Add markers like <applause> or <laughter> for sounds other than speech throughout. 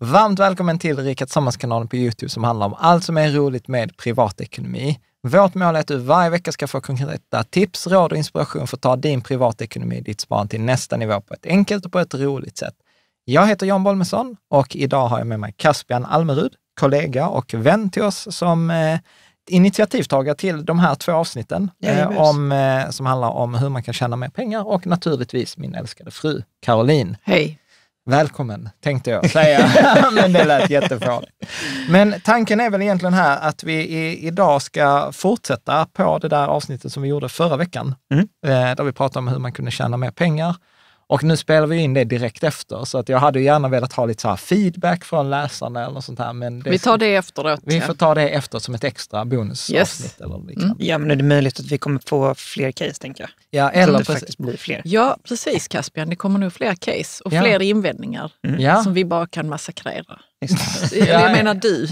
Varmt välkommen till Rika Tillsammans-kanalen på Youtube som handlar om allt som är roligt med privatekonomi. Vårt mål är att du varje vecka ska få konkreta tips, råd och inspiration för att ta din privatekonomi ditt sparande till nästa nivå på ett enkelt och på ett roligt sätt. Jag heter Jan Bolmesson och idag har jag med mig Caspian Almerud, kollega och vän till oss som eh, initiativtagare till de här två avsnitten eh, om, eh, som handlar om hur man kan tjäna mer pengar och naturligtvis min älskade fru Caroline. Hej! Välkommen, tänkte jag säga, <laughs> men det lät jättefarligt. Men tanken är väl egentligen här att vi i, idag ska fortsätta på det där avsnittet som vi gjorde förra veckan, mm. Eh, där vi pratade om hur man kunde tjäna mer pengar och nu spelar vi in det direkt efter, så att jag hade gärna velat ha lite så feedback från läsarna eller något sånt här. Men vi tar det efteråt. Vi ja. får ta det efter som ett extra bonusavsnitt. Yes. Mm. Ja, men är det möjligt att vi kommer få fler case, tänker jag. Ja, eller det precis. faktiskt blir fler. Ja, precis Caspian. Det kommer nog fler case och ja. fler invändningar mm. som vi bara kan massakrera jag menar du.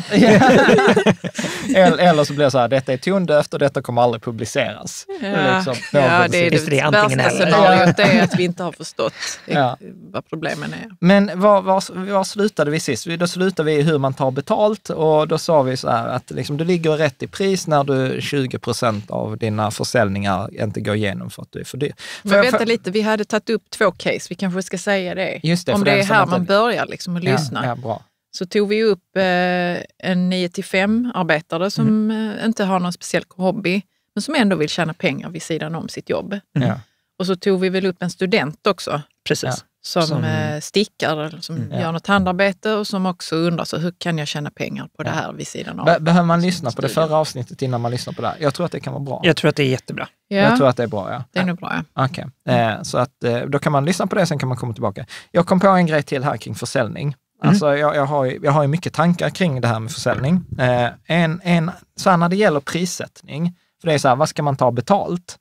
<laughs> Eller så blir det så här, detta är tondövt och detta kommer aldrig publiceras. Ja, liksom, ja det är det, det värsta eller. scenariot, är att vi <laughs> inte har förstått ja. vad problemen är. Men var, var, var, slutade vi sist? Då slutade vi i hur man tar betalt och då sa vi så här att liksom, du ligger rätt i pris när du 20 procent av dina försäljningar inte går igenom för att du är för dyr. Men vänta för, lite, vi hade tagit upp två case, vi kanske ska säga det. det Om det är här man börjar liksom att ja, lyssna. Ja, bra så tog vi upp eh, en 9 till 5-arbetare som mm. Eh, inte har någon speciell hobby, men som ändå vill tjäna pengar vid sidan om sitt jobb. Mm. Och så tog vi väl upp en student också. Precis. Som, som eh, stickar, eller som mm. gör något handarbete och som också undrar så hur kan jag tjäna pengar på det här vid sidan av. behöver man lyssna på det förra avsnittet innan man lyssnar på det här? Jag tror att det kan vara bra. Jag tror att det är jättebra. Ja. Jag tror att det är bra, ja. Det är nog bra, ja. Okej, okay. eh, så att, då kan man lyssna på det, sen kan man komma tillbaka. Jag kom på en grej till här kring försäljning. Mm. Alltså jag, jag, har ju, jag har ju mycket tankar kring det här med försäljning. Eh, en, en, så här när det gäller prissättning, för det är så här, vad ska man ta betalt?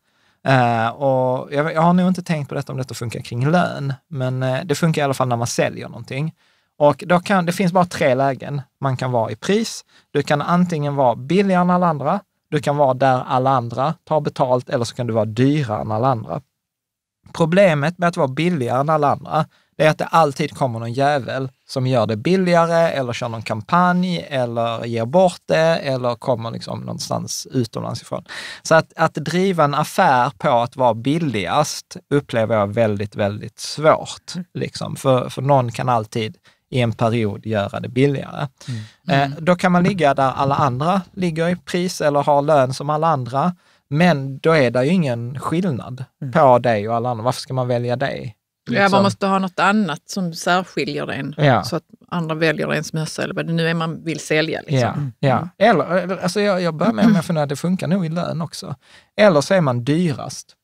Eh, och jag, jag, har nog inte tänkt på detta om detta funkar kring lön, men eh, det funkar i alla fall när man säljer någonting. Och då kan, det finns bara tre lägen man kan vara i pris. Du kan antingen vara billigare än alla andra, du kan vara där alla andra tar betalt eller så kan du vara dyrare än alla andra. Problemet med att vara billigare än alla andra, det är att det alltid kommer någon jävel som gör det billigare eller kör någon kampanj eller ger bort det eller kommer liksom någonstans utomlands ifrån. Så att, att driva en affär på att vara billigast upplever jag väldigt, väldigt svårt. Mm. Liksom. För, för någon kan alltid i en period göra det billigare. Mm. Mm. Eh, då kan man ligga där alla andra ligger i pris eller har lön som alla andra. Men då är det ju ingen skillnad mm. på dig och alla andra. Varför ska man välja dig? Liksom. Ja, man liksom. måste ha något annat som särskiljer den ja. så att andra väljer ens mössa eller vad det nu är man vill sälja. Liksom. Ja, ja. Mm. Eller, alltså jag, jag börjar med att fundera, det funkar nog i lön också. Eller så är man dyrast.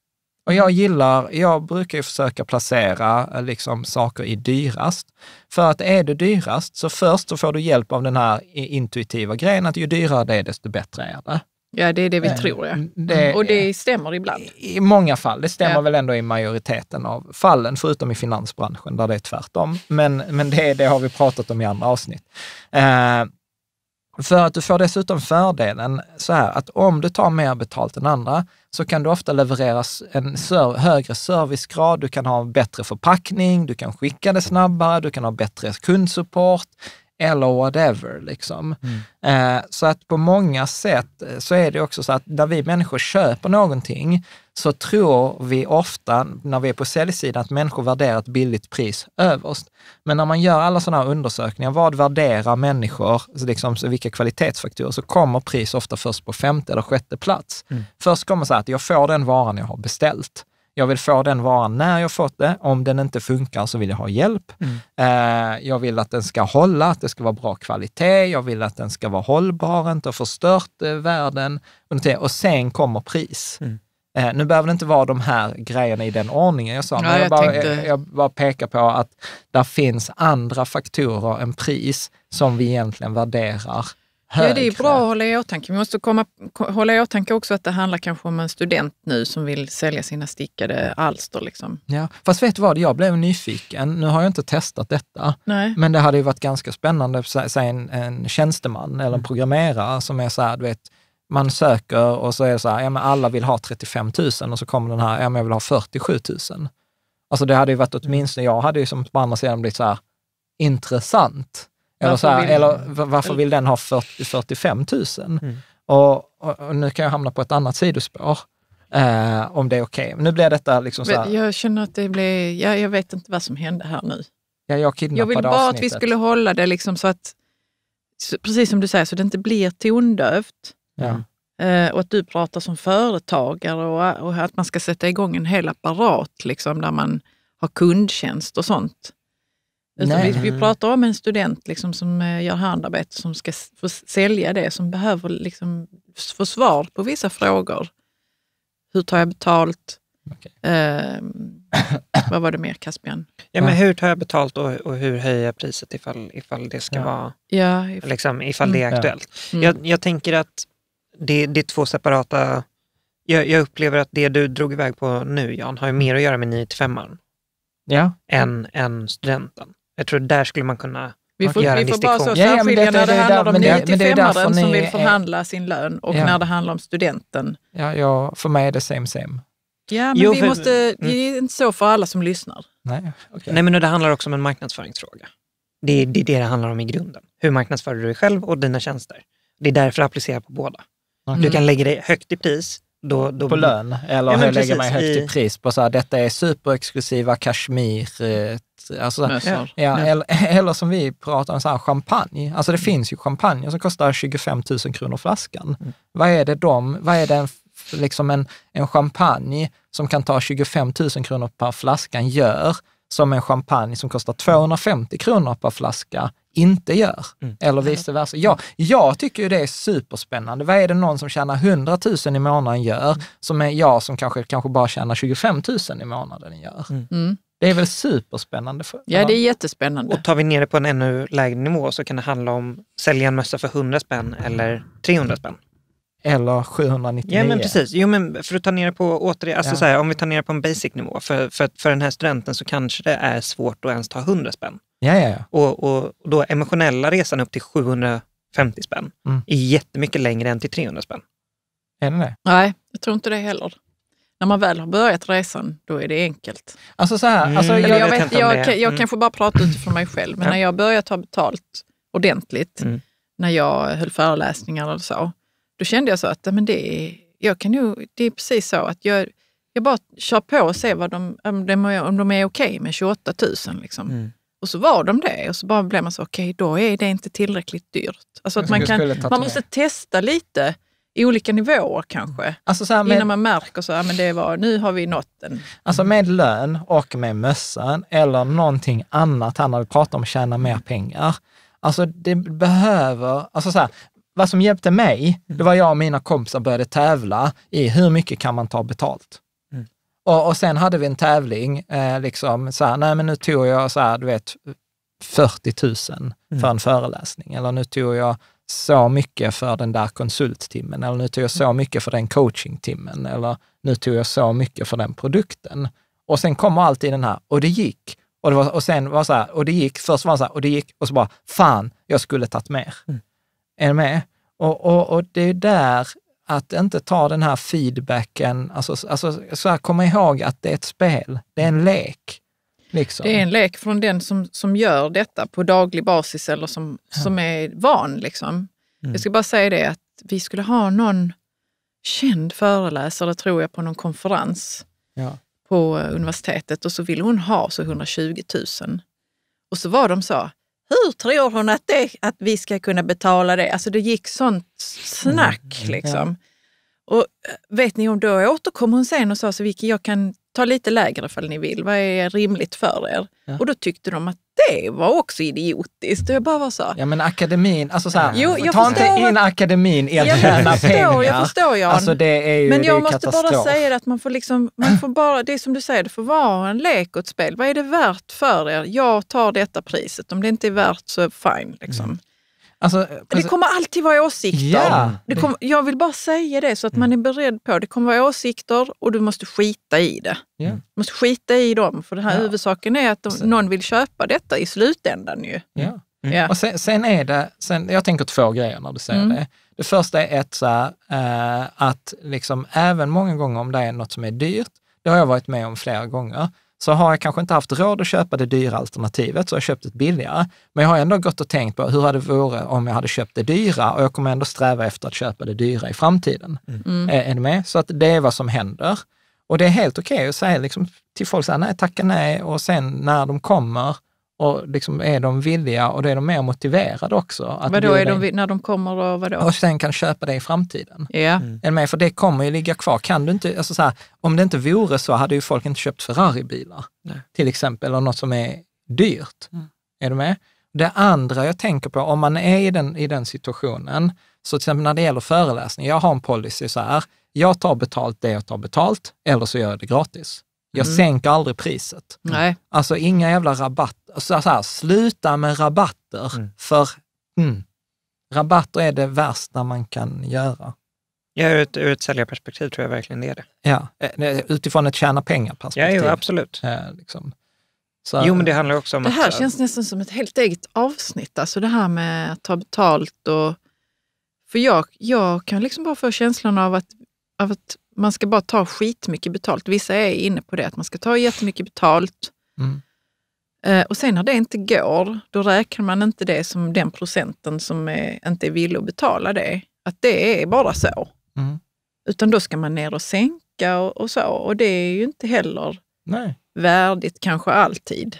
Och jag gillar, jag brukar ju försöka placera eh, liksom saker i dyrast. För att är det dyrast, så först så får du hjälp av den här intuitiva grejen att ju dyrare det är, desto bättre är det. Ja, det är det vi eh, tror. Ja. Mm. Det, och det stämmer ibland. I många fall. Det stämmer ja. väl ändå i majoriteten av fallen, förutom i finansbranschen där det är tvärtom. Men, men det, det har vi pratat om i andra avsnitt. Eh, för att du får dessutom fördelen så här att om du tar mer betalt än andra så kan du ofta leverera en högre servicegrad, du kan ha en bättre förpackning, du kan skicka det snabbare, du kan ha bättre kundsupport, eller whatever. Liksom. Mm. Eh, så att på många sätt eh, så är det också så att när vi människor köper någonting så tror vi ofta, när vi är på säljsidan, att människor värderar ett billigt pris överst. Men när man gör alla sådana här undersökningar, vad värderar människor, så liksom, så vilka kvalitetsfaktorer, så kommer pris ofta först på femte eller sjätte plats. Mm. Först kommer så att jag får den varan jag har beställt. Jag vill få den varan när jag fått det. Om den inte funkar så vill jag ha hjälp. Mm. Eh, jag vill att den ska hålla, att det ska vara bra kvalitet. Jag vill att den ska vara hållbar, inte ha förstört eh, världen. Och sen kommer pris. Mm. Eh, nu behöver det inte vara de här grejerna i den ordningen jag sa, men ja, jag, bara, tänkte... jag bara pekar på att där finns andra faktorer än pris som vi egentligen värderar Ja, det är bra att hålla i åtanke. Vi måste komma, hålla i åtanke också att det handlar kanske om en student nu som vill sälja sina stickade alster. Liksom. Ja, fast vet du vad, jag blev nyfiken. Nu har jag inte testat detta, Nej. men det hade ju varit ganska spännande, säg en, en tjänsteman eller en mm. programmerare som är så här, du vet, man söker och så är det så här, ja men alla vill ha 35 000 och så kommer den här, ja men jag vill ha 47 000. Alltså det hade ju varit mm. åtminstone, jag hade ju som på andra sidan blivit så här, intressant. Eller, varför, så här, vill... eller varför vill den ha 40, 45 000? Mm. Och, och, och, nu kan jag hamna på ett annat sidospår. Eh, om det är okej. Okay. Nu blir detta liksom så här... Jag känner att det blir... Jag, jag vet inte vad som hände här nu. Ja, jag, jag vill bara avsnittet. att vi skulle hålla det liksom så att, precis som du säger, så det inte blir tondövt. Ja. Eh, och att du pratar som företagare och, och, att man ska sätta igång en hel apparat liksom, där man har kundtjänst och sånt. Utan alltså, vi, vi, pratar om en student liksom som eh, gör handarbete som ska sälja det, som behöver liksom få svar på vissa frågor. Hur tar jag betalt? Okay. Eh, <coughs> vad var det mer Caspian? Ja, men hur tar jag betalt och, och hur höjer jag priset ifall, ifall det ska ja. vara ja, if liksom, ifall det är mm. aktuellt? Mm. Jag, jag, tänker att det, det är två separata... Jag, jag, upplever att det du drog iväg på nu, Jan, har ju mer att göra med 9 5 ja. än, än studenten. Jag tror där skulle man kunna vi får, vi får bara så ja, ja, när det, det handlar om 95-aren som vill förhandla är, sin lön och ja. när det handlar om studenten. Ja, ja, för mig är det same same. Ja, men jo, vi för, måste, mm. det är inte så för alla som lyssnar. Nej, okay. Nej men det handlar också om en marknadsföringsfråga. Det är, det är det det handlar om i grunden. Hur marknadsför du dig själv och dina tjänster? Det är därför det applicerar på båda. Mm. Du kan lägga dig högt i pris, då, då, på lön? Eller ja, jag lägger mig högt i pris på så här, detta är superexklusiva kashmir eh, Alltså, Mössar. ja, eller, <laughs> eller, som vi pratar om, så här, champagne. Alltså det finns ju champagne som kostar 25 000 kronor flaskan. Mm. Vad är det de, vad är det en, liksom en, en champagne som kan ta 25 000 kronor per flaskan gör, som en champagne som kostar 250 kronor per flaska inte gör. Mm. Eller vice versa. Jag, jag tycker ju det är superspännande. Vad är det någon som tjänar 100 000 i månaden gör, mm. som är jag som kanske, kanske bara tjänar 25 000 i månaden gör? Mm. mm. Det är väl superspännande? För, ja, det är jättespännande. Och tar vi ner det på en ännu lägre nivå så kan det handla om sälja en mössa för 100 spänn eller 300 spänn. Eller 799. Ja, men precis. Jo, men för att ta ner det på, återigen, alltså ja. så här, om vi tar ner det på en basic nivå, för, för, för den här studenten så kanske det är svårt att ens ta 100 spänn. Ja, ja, ja. Och, och då emotionella resan upp till 750 spänn mm. är jättemycket längre än till 300 spänn. Är det det? Nej, jag tror inte det heller när man väl har börjat resan, då är det enkelt. Alltså så här, alltså mm. alltså jag, jag, vet, jag, jag, mm. kanske bara pratar utifrån mig själv, men ja. när jag började ta betalt ordentligt, mm. när jag höll föreläsningar och så, då kände jag så att men det, är, jag kan nog, det är precis så att jag, jag bara kör på och ser vad de, om, de, om de är okej okay med 28 000. Liksom. Mm. Och så var de det och så bara blev man så, okej, okay, då är det inte tillräckligt dyrt. Alltså att man, kan, man måste testa lite olika nivåer kanske. Alltså så med, Innan man märker så här, ah, men det var, nu har vi nått den. Alltså med lön och med mössan eller någonting annat här när vi pratar om att tjäna mer mm. pengar. Alltså det behöver, alltså så här, vad som hjälpte mig, mm. det var jag och mina kompisar började tävla i hur mycket kan man ta betalt? Mm. Och, och sen hade vi en tävling, eh, liksom så nej men nu tog jag så här, du vet, 40 000 för en mm. föreläsning eller nu tog jag så mycket för den där konsulttimmen, eller nu tog jag så mm. mycket för den coachingtimmen, eller nu tog jag så mycket för den produkten. Och sen kommer alltid den här, och det gick. Och, det var, och sen var så här, och det gick. Först var det så här, och det gick. Och så bara, fan, jag skulle tagit mer. Mm. Är ni med? Och, och, och det är där, att inte ta den här feedbacken, alltså, alltså så här, komma ihåg att det är ett spel, det är en lek. Liksom. Det är en lek från den som, som gör detta på daglig basis eller som, ja. som är van. Liksom. Mm. Jag ska bara säga det att vi skulle ha någon känd föreläsare, tror jag, på någon konferens ja. på eh, universitetet och så ville hon ha så 120 000. Och så var de så, hur tror hon att, det, att vi ska kunna betala det? Alltså det gick sånt snack. Mm. Liksom. Ja. Och eh, vet ni om då återkom hon sen och sa så Vicky, jag kan ta lite lägre ifall ni vill. Vad är rimligt för er? Ja. Och då tyckte de att det var också idiotiskt. jag bara var så. Ja men akademin, alltså så här, jo, jag ta inte in att... akademin i att tjäna pengar. Jag förstår Jan. Alltså det är ju, men jag måste katastrof. bara säga att man får liksom, man får bara, det är som du säger, det får vara en lek och ett spel. Vad är det värt för er? Jag tar detta priset. Om det inte är värt så fine. Liksom. Mm. Alltså, det eh, kommer alltid vara åsikter. Yeah. Det kom, jag vill bara säga det så att man mm. är beredd på det. kommer vara åsikter och du måste skita i det. Yeah. Du måste skita i dem, för den här yeah. huvudsaken är att de, någon vill köpa detta i slutändan. ju. Yeah. Mm. Och sen, sen, är det, sen, jag tänker två grejer när du säger mm. det. Det första är ett, så här, eh, att liksom, även många gånger om det är något som är dyrt, det har jag varit med om flera gånger, så har jag kanske inte haft råd att köpa det dyra alternativet, så jag har köpt ett billigare. Men jag har ändå gått och tänkt på hur det vore om jag hade köpt det dyra och jag kommer ändå sträva efter att köpa det dyra i framtiden. Mm. mm. Eh, är, är du med? Så att det är vad som händer. Och det är helt okej okay att säga liksom, till folk, så här, nej, tacka nej och sen när de kommer och liksom är de villiga och då är de mer motiverade också. Att vadå, är de, in. när de kommer och vadå? Och sen kan köpa det i framtiden. Ja. Yeah. Mm. Är med? För det kommer ju ligga kvar. Kan du inte, alltså så här, om det inte vore så hade ju folk inte köpt Ferrari-bilar, till exempel, eller något som är dyrt. Mm. Är du med? Det andra jag tänker på, om man är i den, i den situationen, så till exempel när det gäller föreläsning, jag har en policy så här, jag tar betalt det jag tar betalt, eller så gör jag det gratis. Jag mm. sänker aldrig priset. Nej. Alltså inga jävla rabatt så, här, sluta med rabatter, mm. för mm, rabatter är det värsta man kan göra. Ja, ur ett, ur ett säljarperspektiv tror jag verkligen det är det. Ja, eh, utifrån ett tjäna pengar-perspektiv. Ja, jo, absolut. Ja, eh, liksom. Så, jo, men det handlar också om Det här att, känns nästan som ett helt eget avsnitt, alltså det här med att ta betalt och... För jag, jag kan liksom bara få känslan av att, av att man ska bara ta skitmycket betalt. Vissa är inne på det, att man ska ta jättemycket betalt. Mm. Eh, och sen när det inte går, då räknar man inte det som den procenten som är, eh, inte är villig att betala det. Att det är bara så. Mm. Utan då ska man ner och sänka och, och så. Och det är ju inte heller Nej. värdigt kanske alltid.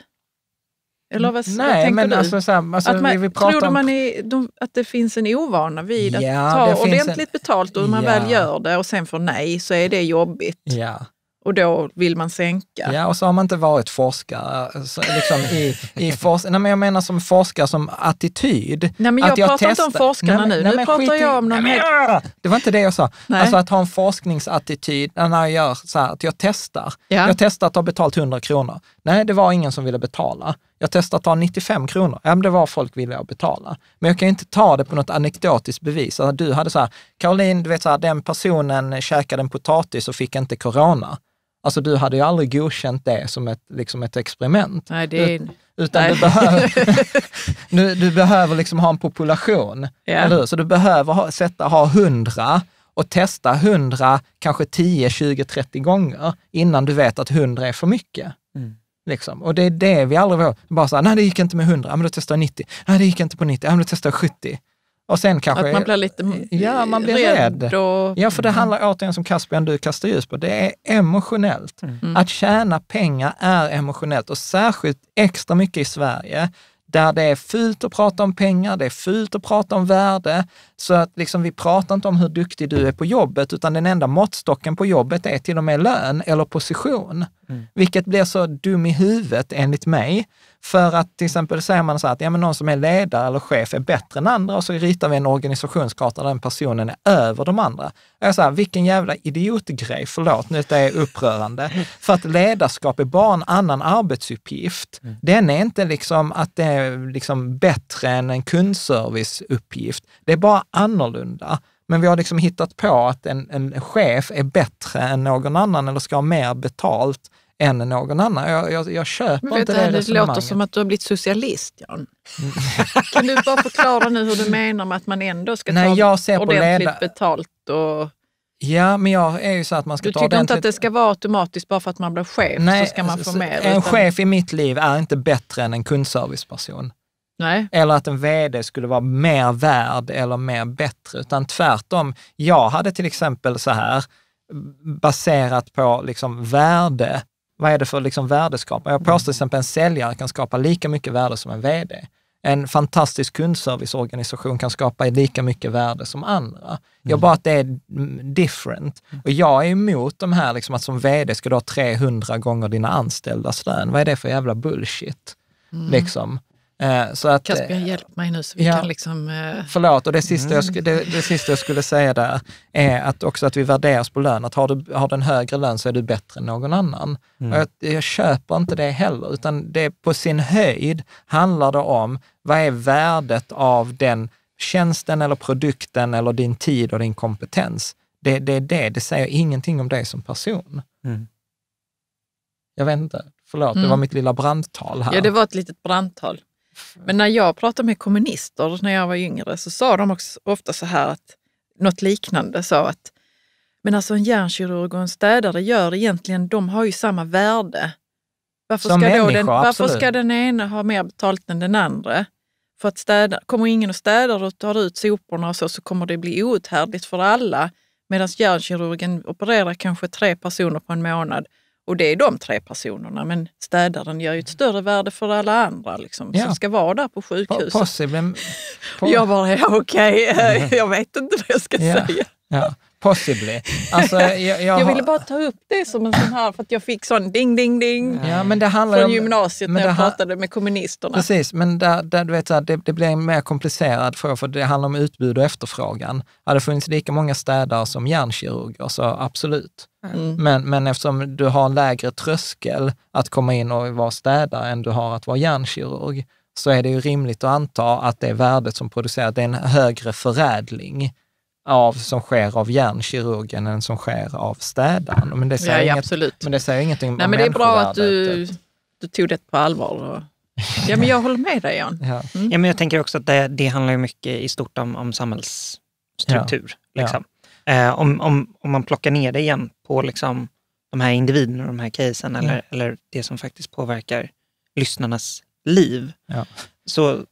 Eller mm. vad, Nej, vad men du? Alltså, så här, alltså, att man, vi tror du man är, de, att det finns en ovana vid att ta ordentligt en... betalt och hur man ja. väl gör det och sen får nej, så är det jobbigt. Ja och då vill man sänka. Ja, och så har man inte varit forskare. Så liksom i, i forsk nej, men jag menar som forskare, som attityd. Nej, men jag, att jag pratar testar... inte om forskarna nej, nu, nej, nu pratar jag om någon nej, helt... Det var inte det jag sa. Nej. Alltså att ha en forskningsattityd, när jag gör så här, att jag testar. Ja. Jag testar att ha betalt 100 kronor. Nej, det var ingen som ville betala. Jag testar att ta 95 kronor. Ja, men det var folk villiga att betala. Men jag kan inte ta det på något anekdotiskt bevis. Alltså, du hade så här, Caroline, du vet så här, den personen käkade en potatis och fick inte corona. Alltså du hade ju aldrig godkänt det som ett, liksom ett experiment. Nej, det är... Utan Nej. du behöver, du, <laughs> du, behöver liksom ha en population, yeah. eller Så du behöver ha, sätta, ha hundra och testa hundra, kanske 10, 20, 30 gånger innan du vet att hundra är för mycket. Mm. Liksom. Och det är det vi aldrig får. Bara så här, nej det gick inte med 100, ja, men då testar jag 90. Nej det gick inte på 90, ja, men då testar jag 70. Och sen kanske... Att man blir lite ja, man blir rädd. rädd. Och... Ja, för det mm. handlar återigen, som Caspian du kastar ljus på, det är emotionellt. Mm. mm. Att tjäna pengar är emotionellt och särskilt extra mycket i Sverige där det är fult att prata om pengar, det är fult att prata om värde. Så att liksom vi pratar inte om hur duktig du är på jobbet, utan den enda måttstocken på jobbet är till och med lön eller position. Mm. Vilket blir så dum i huvudet enligt mig. För att till exempel säger man så här att ja, men någon som är ledare eller chef är bättre än andra och så ritar vi en organisationskarta där den personen är över de andra. Jag säger, vilken jävla idiotgrej, förlåt, nu det är upprörande. Mm. För att ledarskap är bara en annan arbetsuppgift. Mm. Den är inte liksom att det är liksom bättre än en kundserviceuppgift. Det är bara annorlunda. Men vi har liksom hittat på att en, en chef är bättre än någon annan eller ska ha mer betalt än någon annan. Jag, jag, jag köper inte det, det resonemanget. Det låter som att du har blivit socialist, Jan. <laughs> kan du bara förklara nu hur du menar med att man ändå ska Nej, ta jag ser ordentligt leda... betalt? Och... Ja, men jag är ju så att man ska du ta Du tycker inte att det ska vara automatiskt bara för att man blir chef? Nej, så ska man få mer, en utan... chef i mitt liv är inte bättre än en kundserviceperson. Nej. Eller att en vd skulle vara mer värd eller mer bättre, utan tvärtom. Jag hade till exempel så här, baserat på liksom värde, vad är det för liksom värdeskapare? Jag påstår till mm. exempel en säljare kan skapa lika mycket värde som en vd. En fantastisk kundserviceorganisation kan skapa lika mycket värde som andra. Mm. Jag bara att det är different. Mm. Och jag är emot de här, liksom att som vd ska du ha 300 gånger dina anställdas lön. Vad är det för jävla bullshit? Mm. Liksom. Eh, så att, Kasper, eh, hjälp mig nu så vi ja, kan liksom... Eh, förlåt, och det sista, mm. jag, det, det, sista jag skulle säga där är att också att vi värderas på lön. Att har du, har du en högre lön så är du bättre än någon annan. Mm. Och jag, jag köper inte det heller, utan det på sin höjd handlar det om vad är värdet av den tjänsten eller produkten eller din tid och din kompetens. Det, det det, det säger ingenting om dig som person. Mm. Jag vet inte, förlåt, mm. det var mm. mitt lilla brandtal här. Ja, det var ett litet brandtal. Men när jag pratade med kommunister när jag var yngre så sa de också ofta så här att något liknande sa att men alltså en hjärnkirurg och en städare gör egentligen, de har ju samma värde. Varför, ska, människa, den, varför ska den ena ha mer betalt än den andra? För att städa, kommer ingen och städar och tar ut soporna och så, så kommer det bli outhärdligt för alla. Medan hjärnkirurgen opererar kanske tre personer på en månad och det är de tre personerna, men städaren gör ju ett större värde för alla andra liksom, ja. som ska vara där på sjukhuset. På, possible, på... Jag bara, ja, okej, okay. <laughs> jag vet inte vad jag ska ja. säga. Ja. Possibly. Alltså, jag, jag, <laughs> jag ville bara ta upp det som en sån här, för att jag fick sån ding, ding, ding ja, men det handlar från om, gymnasiet när jag pratade med kommunisterna. Precis, men där, där du vet, så här, det, det blir en mer komplicerad fråga, för det handlar om utbud och efterfrågan. Hade det funnits lika många städare som hjärnkirurger, så absolut. Mm. Men, men eftersom du har en lägre tröskel att komma in och vara städare än du har att vara hjärnkirurg, så är det ju rimligt att anta att det värdet som produceras, det är en högre förädling av, som sker av hjärnkirurgen än som sker av städaren. Men det säger, ja, ja, inget, men det säger ingenting Nej, om men Det är bra att du, du tog det på allvar. Ja, men jag håller med dig, Jan. Ja. Mm. ja men jag tänker också att det, det handlar mycket i stort om, om samhällsstruktur. Ja. Liksom. Eh, om, om, om man plockar ner det igen på liksom, de här individerna, de här casen eller, eller det som faktiskt påverkar lyssnarnas liv, så,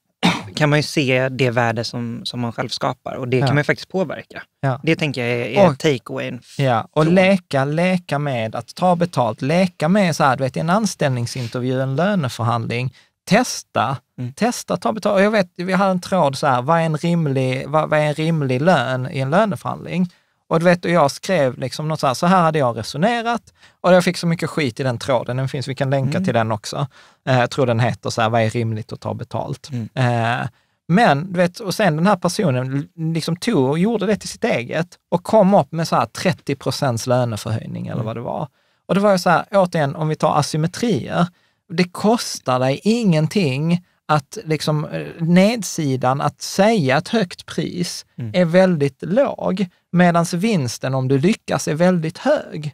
kan man ju se det värde som, som man själv skapar och det ja. kan man ju faktiskt påverka. Ja. Det tänker jag är, är take-awayen. Ja, och leka, leka med att ta betalt, leka med så här, du vet, en anställningsintervju, en löneförhandling, testa, mm. testa ta betalt. Och jag vet, vi hade en tråd så här, vad är en rimlig, vad, vad är en rimlig lön i en löneförhandling? Och vet jag skrev liksom något så här, så här hade jag resonerat och jag fick så mycket skit i den tråden. Den finns, vi kan länka mm. till den också. Eh, jag tror den heter så här, vad är rimligt att ta betalt? Mm. Eh, men, du vet, och sen den här personen liksom tog och gjorde det till sitt eget och kom upp med så här 30 procents löneförhöjning eller mm. vad det var. Och det var ju så här, återigen, om vi tar asymmetrier, det kostar dig ingenting att liksom eh, nedsidan att säga ett högt pris mm. är väldigt låg. Medan vinsten, om du lyckas, är väldigt hög.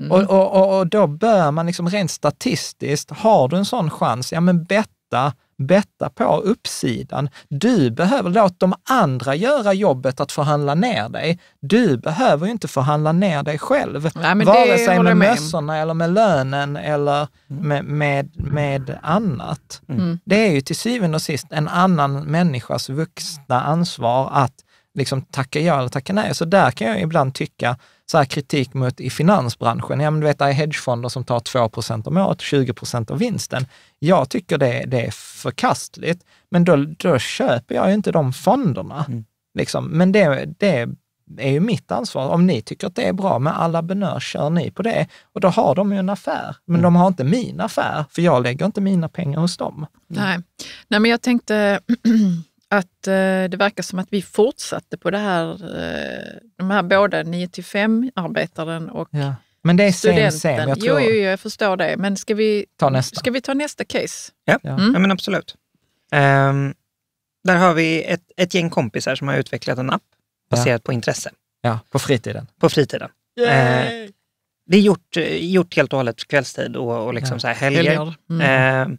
Mm. Och, och, och, då bör man liksom rent statistiskt, har du en sån chans, ja men betta, betta på uppsidan. Du behöver, låt de andra göra jobbet att förhandla ner dig. Du behöver ju inte förhandla ner dig själv, Nej, vare sig med, med mössorna eller med lönen eller mm. med, med, med, annat. Mm. Det är ju till syvende och sist en annan människas vuxna ansvar att liksom tacka ja eller tacka nej. Så där kan jag ibland tycka, så här kritik mot i finansbranschen, ja men du vet det är hedgefonder som tar 2 om året, 20 av vinsten. Jag tycker det, det är förkastligt, men då, då köper jag ju inte de fonderna. Mm. Liksom. Men det, det är ju mitt ansvar. Om ni tycker att det är bra med alla benör, kör ni på det. Och då har de ju en affär, men mm. de har inte min affär, för jag lägger inte mina pengar hos dem. Mm. Nej. Nej, men jag tänkte <clears throat> att eh, det verkar som att vi fortsatte på det här, eh, de här båda 9 till 5-arbetaren och ja. Men det är studenten. Sen, sen. Jag tror... Jo, jo, jag förstår det. Men ska vi ta nästa, ska vi ta nästa case? Ja, mm. ja men absolut. Um, där har vi ett, ett gäng kompisar som har utvecklat en app baserat ja. på intresse. Ja, på fritiden. På fritiden. Uh, det är gjort, gjort helt och hållet kvällstid och, och liksom ja. så här helger. helger. Mm. Uh,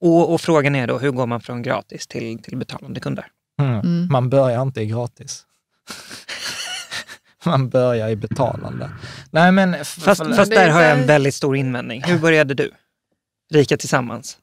och, och, frågan är då, hur går man från gratis till, till betalande kunder? Mm. Mm. Man börjar inte i gratis. <laughs> man börjar i betalande. Nej, men, fast, fast där har jag en väldigt stor invändning. Hur började du? Rika Tillsammans?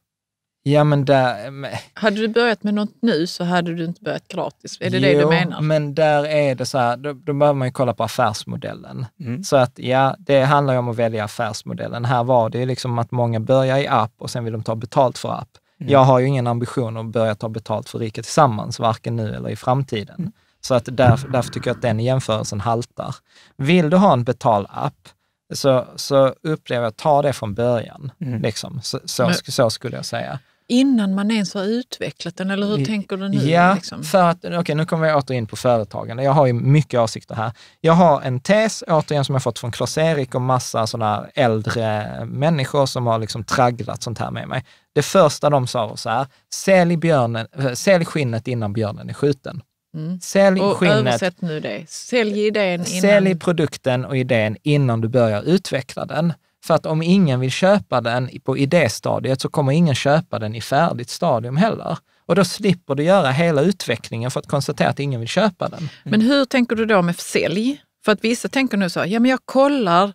Ja, men där, men... Hade du börjat med något nu så hade du inte börjat gratis. Är det jo, det du menar? men där är det så här, då, då behöver man ju kolla på affärsmodellen. Mm. Så att ja, det handlar ju om att välja affärsmodellen. Här var det ju liksom att många börjar i app och sen vill de ta betalt för app. Mm. Jag har ju ingen ambition att börja ta betalt för Rika Tillsammans, varken nu eller i framtiden. Mm. Så att därför, därför tycker jag att den jämförelsen haltar. Vill du ha en betalapp, så, så upplever jag, ta det från början. Mm. Liksom. Så, så, så skulle jag säga innan man ens har utvecklat den, eller hur tänker du nu? Ja, liksom? för att, okay, nu kommer jag återigen på företagande. Jag har ju mycket åsikter här. Jag har en tes, återigen, som jag fått från Klas-Erik och massa sådana äldre människor som har liksom tragglat sånt här med mig. Det första de sa var så här, sälj, björnen, eh, sälj skinnet innan björnen är skjuten. Mm. Sälj och skinnet. Översätt nu det. Sälj idén innan. Sälj produkten och idén innan du börjar utveckla den. För att om ingen vill köpa den på idéstadiet så kommer ingen köpa den i färdigt stadium heller. Och då slipper du göra hela utvecklingen för att konstatera att ingen vill köpa den. Mm. Men hur tänker du då med sälj? För att vissa tänker nu så här, ja men jag kollar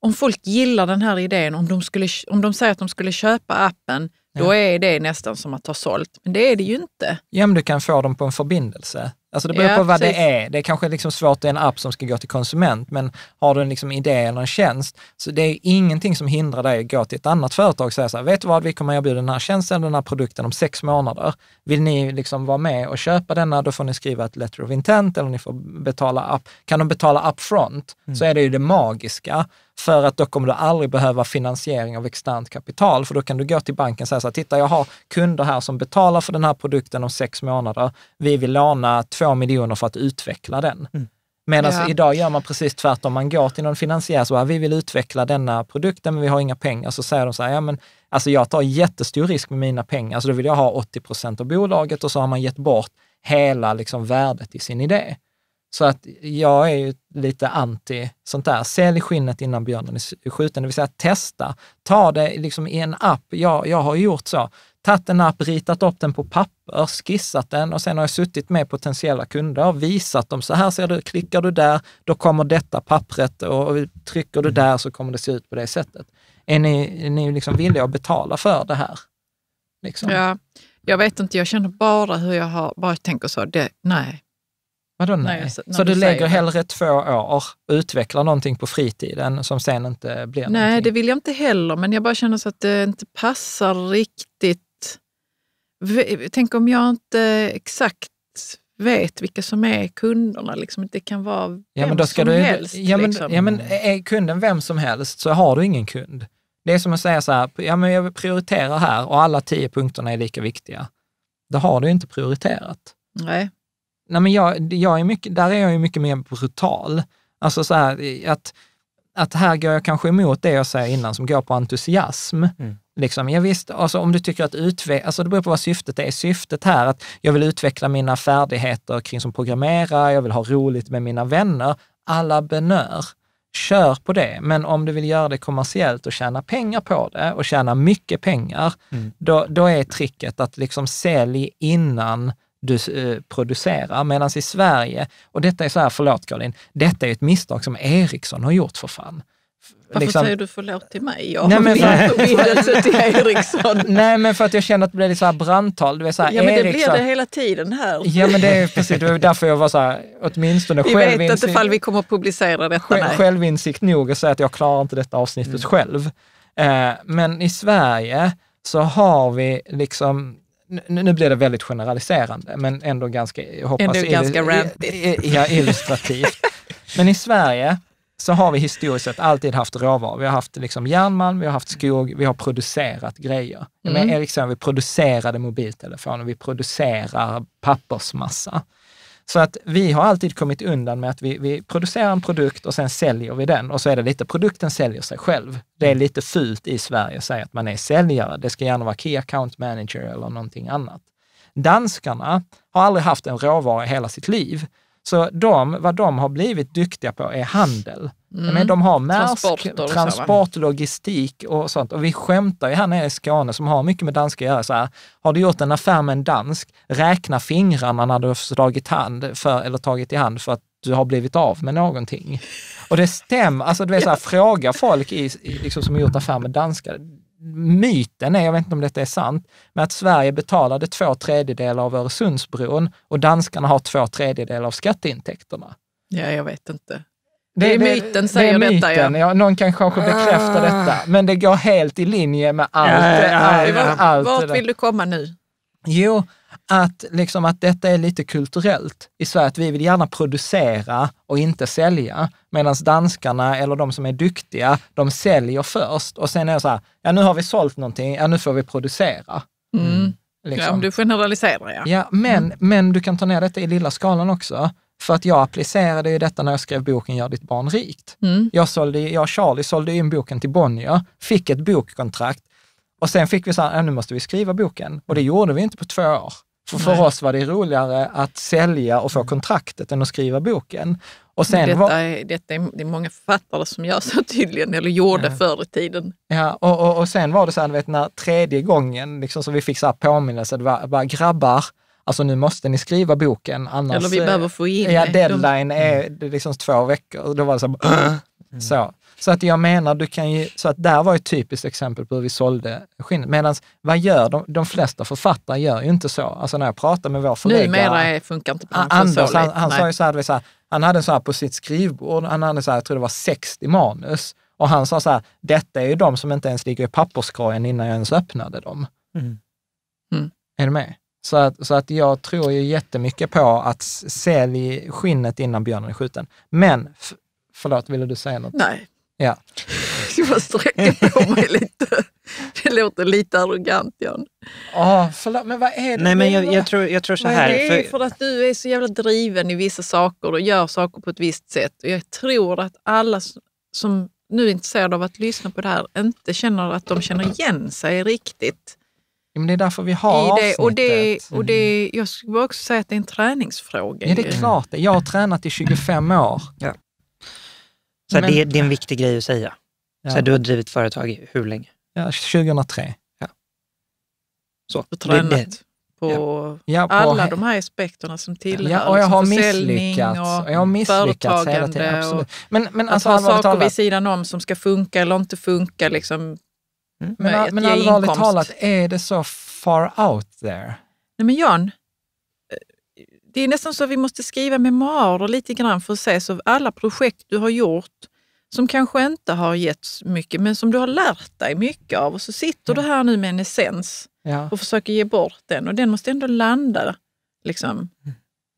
om folk gillar den här idén, om de, skulle, om de säger att de skulle köpa appen, då ja. är det nästan som att ha sålt. Men det är det ju inte. Ja, men du kan få dem på en förbindelse. Alltså det beror ja, på vad precis. det är. Det är kanske liksom svårt i en app som ska gå till konsument, men har du en liksom idé eller en tjänst, så det är ingenting som hindrar dig att gå till ett annat företag och säga så här, vet du vad, vi kommer erbjuda den här tjänsten, den här produkten om sex månader. Vill ni liksom vara med och köpa denna, då får ni skriva ett letter of intent eller ni får betala app. Kan de betala upfront, mm. så är det ju det magiska. För att då kommer du aldrig behöva finansiering av externt kapital, för då kan du gå till banken och säga så här, titta jag har kunder här som betalar för den här produkten om sex månader. Vi vill låna två miljoner för att utveckla den. Mm. Medan ja. idag gör man precis tvärtom. Man går till någon finansiär så här, vi vill utveckla denna produkten men vi har inga pengar. Så säger de så här, ja men alltså jag tar jättestor risk med mina pengar, så då vill jag ha 80 procent av bolaget och så har man gett bort hela liksom, värdet i sin idé. Så att jag är ju lite anti sånt där. Sälj skinnet innan björnen är skjuten, det vill säga testa. Ta det liksom i en app. Jag, jag har gjort så. Tagit en app, ritat upp den på papper, skissat den och sen har jag suttit med potentiella kunder och visat dem. Så här ser du, klickar du där, då kommer detta pappret och trycker du mm. där så kommer det se ut på det sättet. Är ni, är ni liksom villiga att betala för det här? Liksom. Ja, jag vet inte, jag känner bara hur jag har, bara tänker så, det, nej, Vadå nej? nej så, så du lägger hellre det. två år och utvecklar någonting på fritiden som sen inte blir Nej, någonting. det vill jag inte heller, men jag bara känner så att det inte passar riktigt. Tänk om jag inte exakt vet vilka som är kunderna. Liksom. Det kan vara vem ja, men då ska som du, helst. Ja men, liksom. ja, men är kunden vem som helst så har du ingen kund. Det är som att säga så här, ja, men jag prioriterar här och alla tio punkterna är lika viktiga. Då har du inte prioriterat. Nej nej men jag, jag är mycket, där är jag ju mycket mer brutal. Alltså så här, att, att här går jag kanske emot det jag säger innan som går på entusiasm. Mm. Liksom, ja, visst, alltså, om du tycker att utveckla, alltså det beror på vad syftet är. Syftet här att jag vill utveckla mina färdigheter kring som programmerare, jag vill ha roligt med mina vänner. Alla benör, kör på det. Men om du vill göra det kommersiellt och tjäna pengar på det och tjäna mycket pengar, mm. då, då är tricket att liksom sälj innan du eh, producerar. Medan i Sverige, och detta är så här, förlåt Karin, detta är ett misstag som Ericsson har gjort för fan. Varför liksom, säger du förlåt till mig? Jag har nej, förbindelse till <laughs> Ericsson. Nej, men för att jag känner att det blir lite så här brandtal. Du är så här, ja, men Ericsson. det blir det hela tiden här. Ja, men det är precis. Det var därför jag var så här, åtminstone vi <laughs> Vi vet inte ifall vi kommer att publicera detta. Själv, Självinsikt nog att säga att jag klarar inte detta avsnittet mm. själv. Eh, men i Sverige så har vi liksom nu blir det väldigt generaliserande, men ändå ganska, jag hoppas, ändå ganska Ja, illustrativt. <laughs> men i Sverige så har vi historiskt sett alltid haft råvaror. Vi har haft liksom järnmalm, vi har haft skog, vi har producerat grejer. Mm. Med Ericsson, vi producerade mobiltelefoner, vi producerar pappersmassa. Så att vi har alltid kommit undan med att vi, vi producerar en produkt och sen säljer vi den och så är det lite produkten säljer sig själv. Det är mm. lite fult i Sverige att säga att man är säljare. Det ska gärna vara Key Account Manager eller någonting annat. Danskarna har aldrig haft en råvara i hela sitt liv, så de, vad de har blivit duktiga på är handel. Mm. Men de har Maersk, transportlogistik och sånt. Och vi skämtar ju här nere i Skåne, som har mycket med danska att göra, så här, har du gjort en affär med en dansk, räkna fingrarna när du har slagit hand för, eller tagit i hand för att du har blivit av med någonting. Och det stämmer, alltså du vet, så här, fråga folk i, liksom, som har gjort affär med danskar. Myten är, jag vet inte om detta är sant, men att Sverige betalade två tredjedelar av Öresundsbron och danskarna har två tredjedelar av skatteintäkterna. Ja, jag vet inte. Det är myten säger det är myten. detta ja. ja. Någon kan kanske bekräfta ah. detta, men det går helt i linje med allt. Ja, ja, allt, vart, allt vart vill du komma nu? Jo, att, liksom, att detta är lite kulturellt i Sverige, att vi vill gärna producera och inte sälja, medan danskarna eller de som är duktiga, de säljer först och sen är det så här, ja nu har vi sålt någonting, ja nu får vi producera. Mm. Liksom. Ja, om du generaliserar ja. ja men, mm. men du kan ta ner detta i lilla skalan också. För att jag applicerade ju detta när jag skrev boken Gör ditt barn rikt. Mm. Jag, sålde, jag och Charlie sålde in boken till Bonnier, fick ett bokkontrakt och sen fick vi så här, äh, nu måste vi skriva boken. Och det gjorde vi inte på två år. För, för oss var det roligare att sälja och få mm. kontraktet än att skriva boken. Och sen detta, var... detta är, det är många författare som gör så tydligen, eller gjorde ja. förr i tiden. Ja, och, och, och sen var det så här, vet, när tredje gången liksom, så vi fick så här påminnelse, det var, bara grabbar, alltså nu måste ni skriva boken, annars... Eller vi behöver få in Ja, deadline de... är mm. det liksom två veckor. Då var det så, äh? mm. så. Så att jag menar, du kan ju, så att där var ett typiskt exempel på hur vi sålde skinnet. Medan vad gör de, de flesta författare gör ju inte så. Alltså när jag pratar med vår förläggare. Numera funkar inte han, Anders, han, han sa ju så här, så här, han hade så här på sitt skrivbord, han hade så här, jag tror det var 60 manus. Och han sa så här, detta är ju de som inte ens ligger i papperskorgen innan jag ens öppnade dem. Mm. Mm. Är du med? Så att, så att jag tror ju jättemycket på att sälj skinnet innan björnen är skjuten. Men, förlåt, ville du säga något? Nej. Ja. Jag <laughs> bara sträcka på mig lite. Det låter lite arrogant, Jan. Ja, oh, förlåt, men vad är det? Nej, men jag, jag, tror, jag tror så här. Vad är det för... för att du är så jävla driven i vissa saker och gör saker på ett visst sätt. jag tror att alla som nu är intresserade av att lyssna på det här inte känner att de känner igen sig riktigt men det är därför vi har det, avsnittet. Och det, och mm. det, jag skulle också säga att det är en träningsfråga. Ja, det är klart. Jag har tränat i 25 år. Ja. Så men, det, det, är en viktig grej att säga. Så här, du har drivit företag i hur länge? Ja, 2003. Ja. Så. Du tränat det, det. på ja. alla de här aspekterna som tillhör ja, och jag har liksom och, och jag Men, men att alltså, ha saker vid sidan om som ska funka eller inte funka. Liksom, Mm. Men, men, allvarligt talat, är det så far out there? Nej, men Jan, eh, det är nästan så att vi måste skriva memoarer lite grann för att se så alla projekt du har gjort som kanske inte har gett mycket, men som du har lärt dig mycket av. Och så sitter ja. du här nu med en essens ja. och försöker ge bort den och den måste ändå landa. Liksom. Mm.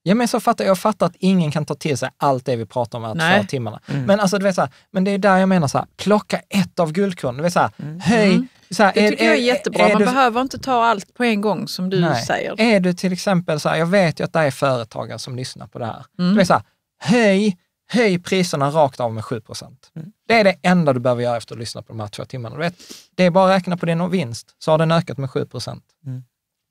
Ja, men så fattar jag. jag fattar att ingen kan ta till sig allt det vi pratar om de här två timmarna. Mm. Men, alltså, du vet, så här, men det är där jag menar, så här, plocka ett av guldkornen. Du mm. höj, mm. så det är, tycker jag är jättebra. Är, Man du, behöver inte ta allt på en gång som du nej. säger. Är du till exempel, så jag vet ju att det är företagare som lyssnar på det här. Mm. Du vet, så höj, höj priserna rakt av med 7 procent. Mm. Det är det enda du behöver göra efter att ha lyssnat på de här två timmarna. Du vet, det är bara att räkna på din vinst, så har den ökat med 7 procent. Mm.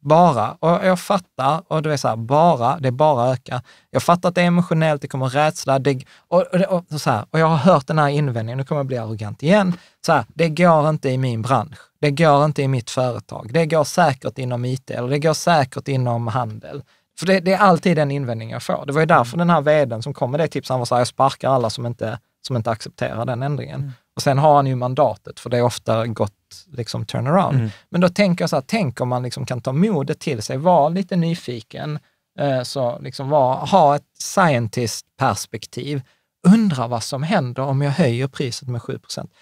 Bara. Och jag fattar, och du är så här, bara, det bara ökar. Jag fattar att det är emotionellt, det kommer rädsla, det, och, och, och, så här, och jag har hört den här invändningen, nu kommer jag bli arrogant igen, så här, det går inte i min bransch, det går inte i mitt företag, det går säkert inom IT eller det går säkert inom handel. För det, det är alltid den invändningen jag får. Det var ju därför mm. den här vdn som kom med det tipset, han var så här, jag sparkar alla som inte som inte accepterar den ändringen. Mm. Och sen har han ju mandatet, för det är ofta gott liksom, turnaround. Mm. Men då tänker jag så här, tänk om man liksom kan ta modet till sig, vara lite nyfiken, eh, så liksom var, ha ett scientist-perspektiv. Undra vad som händer om jag höjer priset med 7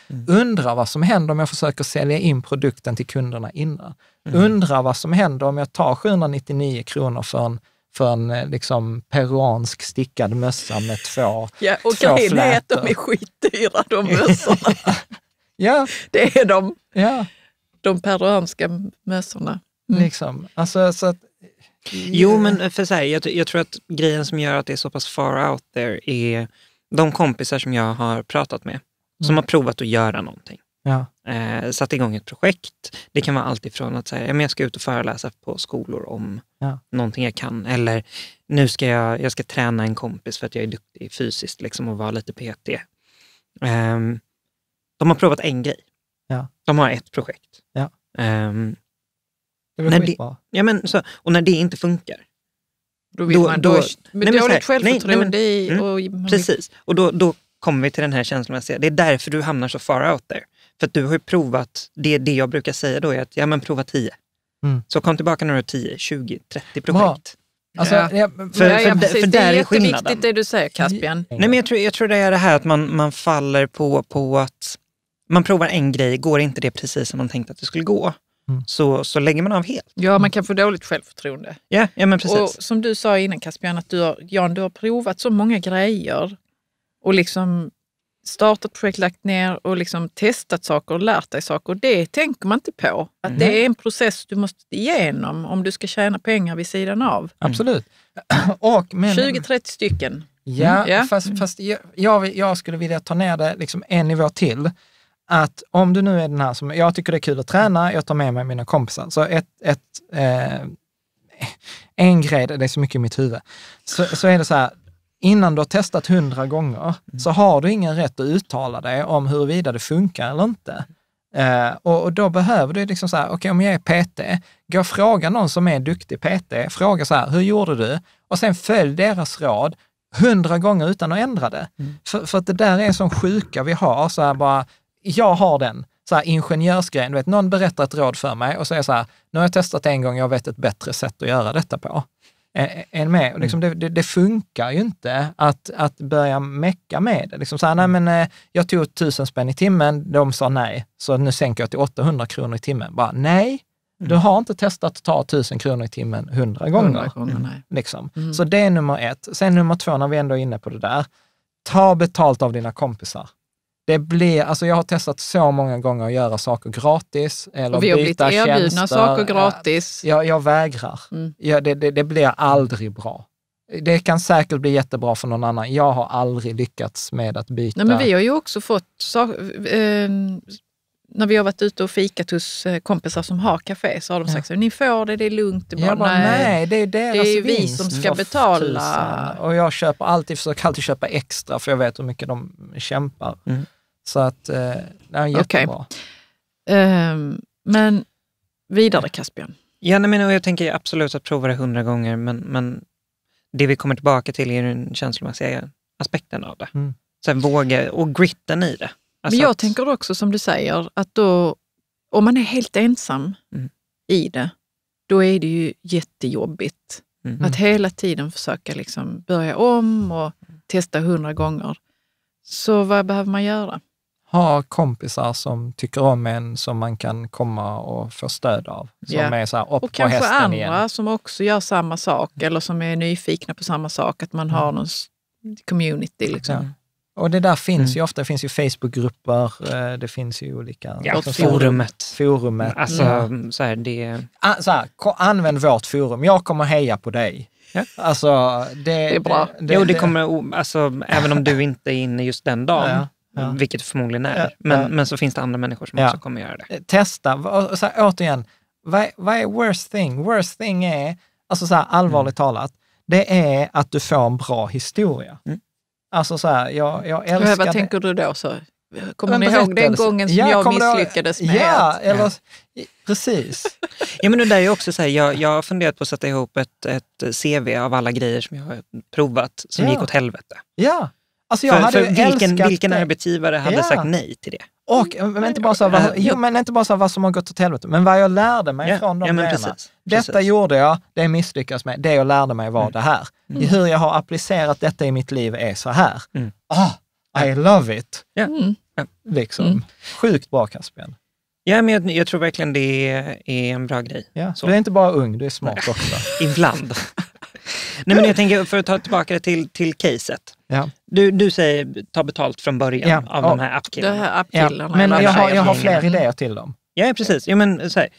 mm. Undra vad som händer om jag försöker sälja in produkten till kunderna innan. Mm. Undra vad som händer om jag tar 799 kronor för en för en eh, liksom, peruansk stickad mössa med två Ja, och två grejen flätor. är att de är skitdyra de <laughs> mössorna. ja. Det är de, ja. de peruanska mössorna. Mm. Liksom. Alltså, så att, yeah. Jo, men för så jag, jag, tror att grejen som gör att det är så pass far out there är de kompisar som jag har pratat med, som mm. har provat att göra någonting. Ja. Eh, satte igång ett projekt. Det kan vara allt ifrån att säga, jag ska ut och föreläsa på skolor om ja. någonting jag kan. Eller nu ska jag, jag ska träna en kompis för att jag är duktig fysiskt liksom, och vara lite PT. Eh, de har provat en grej. Ja. De har ett projekt. Ja. Eh, det var Ja, men, så, och när det inte funkar, då vill då, man, då, då, med dåligt självförtroende nej, nej, men, i... Mm, precis, och då, då kommer vi till den här känslomässiga, det är därför du hamnar så far out there. För du har ju provat, det, det jag brukar säga då är att ja, men prova 10. Mm. Så kom tillbaka när du har 10, 20, 30 projekt. Alltså, ja. Jag, för, ja, ja, för, för där är, skillnaden. Det är jätteviktigt det du säger Caspian. Nej, men jag, tror, jag tror det är det här att man, man faller på, på att man provar en grej, går inte det precis som man tänkt att det skulle gå, mm. så, så lägger man av helt. Ja, man kan få dåligt självförtroende. Ja, ja men precis. Och som du sa innan Caspian, att du har, Jan, du har provat så många grejer och liksom startat projekt, lagt ner och liksom testat saker och lärt dig saker. Det tänker man inte på. Att mm. Det är en process du måste igenom om du ska tjäna pengar vid sidan av. Mm. Absolut. 20-30 <clears throat> stycken. Ja, mm. ja. fast, mm. fast jag, jag, jag, skulle vilja ta ner det liksom en nivå till. Att om du nu är den här som, jag tycker det är kul att träna, jag tar med mig mina kompisar. Så ett, ett eh, <laughs> en grej, det är så mycket i mitt huvud, så, så är det så här, innan du har testat hundra gånger, mm. så har du ingen rätt att uttala dig om huruvida det funkar eller inte. Uh, och, och, då behöver du liksom så här, okej okay, om jag är PT, gå och fråga någon som är en duktig PT, fråga så här, hur gjorde du? Och sen följ deras råd hundra gånger utan att ändra det. Mm. För, för att det där är som sjuka vi har, så här bara, jag har den, så här ingenjörsgrejen, du vet, någon berättar ett råd för mig och säger så här, nu har jag testat en gång, jag vet ett bättre sätt att göra detta på en med. Och liksom mm. det, det, det, funkar ju inte att, att börja mecka med det. Liksom så här, nej mm. men eh, jag tog tusen spänn i timmen, de sa nej, så nu sänker jag till 800 kronor i timmen. Bara nej, mm. du har inte testat att ta 1000 kronor i timmen 100 gånger. 100 gånger liksom. mm. Så det är nummer ett. Sen nummer två, när vi ändå är inne på det där, ta betalt av dina kompisar. Det blir, alltså jag har testat så många gånger att göra saker gratis eller och vi har byta blivit erbjudna tjänster. saker gratis. Jag, jag vägrar. Mm. Jag, det, det, det blir aldrig bra. Det kan säkert bli jättebra för någon annan. Jag har aldrig lyckats med att byta. Nej, men vi har ju också fått so äh, eh, när vi har varit ute och fikat hos eh, kompisar som har café så har de sagt ja. så ni får det, det är lugnt. Det jag bara, nej, det är deras Det är vinst, vi som ska betala. Tusen. Och jag köper alltid, försöker alltid köpa extra för jag vet hur mycket de kämpar. Mm. Så att, eh, det är jättebra. Okay. Um, ehm, men vidare Caspian. Ja, nej, men jag tänker absolut att prova det hundra gånger, men, men det vi kommer tillbaka till är den känslomässiga aspekten av det. Mm. Sen våga, och gritten i det. Alltså Men jag att... tänker också som du säger, att då, om man är helt ensam mm. i det, då är det ju jättejobbigt. Mm. Att hela tiden försöka liksom börja om och testa hundra gånger. Så vad behöver man göra? Ha kompisar som tycker om en, som man kan komma och få stöd av. Som yeah. är så här, upp och på hästen andra igen. som också gör samma sak, mm. eller som är nyfikna på samma sak. Att man har mm. någon community. Liksom. Och det där finns mm. ju ofta, det finns ju Facebookgrupper, eh, det finns ju olika... Ja, liksom forumet. Forumet. Alltså, mm. så här, det... Ah, så här, använd vårt forum. Jag kommer heja på dig. Ja. Alltså, det, det är bra. Det, jo, det kommer, alltså, även om du inte är inne just den dagen, ja, ja. vilket förmodligen är, men, men så finns det andra människor som också kommer göra det. Eh, testa. så här, återigen, vad, vad är worst thing? Worst thing är, alltså så här, allvarligt mm. talat, det är att du får en bra historia. Mm. Alltså så här, jag, jag älskar... Vad tänker du då? Så? Kommer ni ihåg den gången som ja, jag misslyckades med ja, att... Eller, ja. Precis. ja, men det är också så här, jag, jag har funderat på att sätta ihop ett, ett CV av alla grejer som jag har provat som ja. gick åt helvete. Ja. Alltså jag för, hade för vilken, vilken arbetsgivare hade ja. sagt nej till det? Och, men, inte bara så, vad, jo, men inte bara så vad som har gått åt helvete, men vad jag lärde mig ja. från de ja, grejerna. Precis. Detta precis. gjorde jag, det misslyckades med, det jag lärde mig var mm. det här. Mm. Hur jag har applicerat detta i mitt liv är så här. Mm. Ah, I love it! Mm. Liksom. Mm. Sjukt bra Caspian. Ja, men jag, jag, tror verkligen det är en bra grej. Ja. Du är inte bara ung, du är smart också. <laughs> Ibland. Nej, men jag tänker, för att ta tillbaka det till, till caset. Ja. Du, du säger ta betalt från början ja. av ja. de här appkillarna. App men jag har, jag har mm. fler idéer till dem. Ja, precis. Ja, men, så här,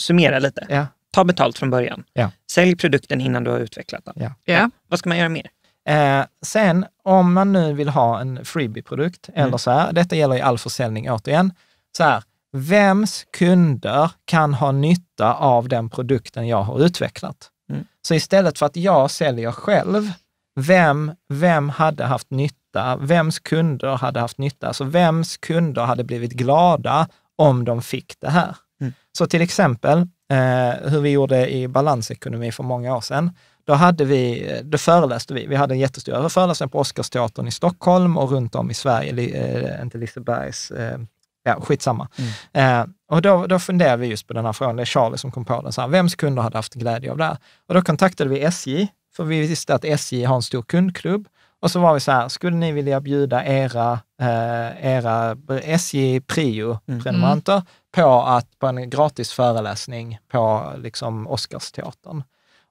summera lite ta betalt från början. Ja. Sälj produkten innan du har utvecklat den. Ja. ja. Vad ska man göra mer? Eh, sen om man nu vill ha en freebie-produkt, mm. eller så här, detta gäller i all försäljning återigen, så här, vems kunder kan ha nytta av den produkten jag har utvecklat? Mm. Så istället för att jag säljer själv, vem, vem hade haft nytta? Vems kunder hade haft nytta? Alltså vems kunder hade blivit glada om de fick det här? Mm. Så till exempel, eh, hur vi gjorde i balansekonomi för många år sedan. Då, hade vi, eh, då föreläste vi. Vi hade en jättestor föreläsning på Oscarsteatern i Stockholm och runt om i Sverige, eh, inte Lisebergs, eh, ja, skitsamma. Mm. Eh, och då, då funderade vi just på den här frågan, det är Charlie som kom på den, så här, vems kunder hade haft glädje av det här? Och då kontaktade vi SJ, för vi visste att SJ har en stor kundklubb. Och så var vi så här, skulle ni vilja bjuda era, eh, era SJ Prio-prenumeranter mm på, att, på en gratis föreläsning på liksom Oscarsteatern.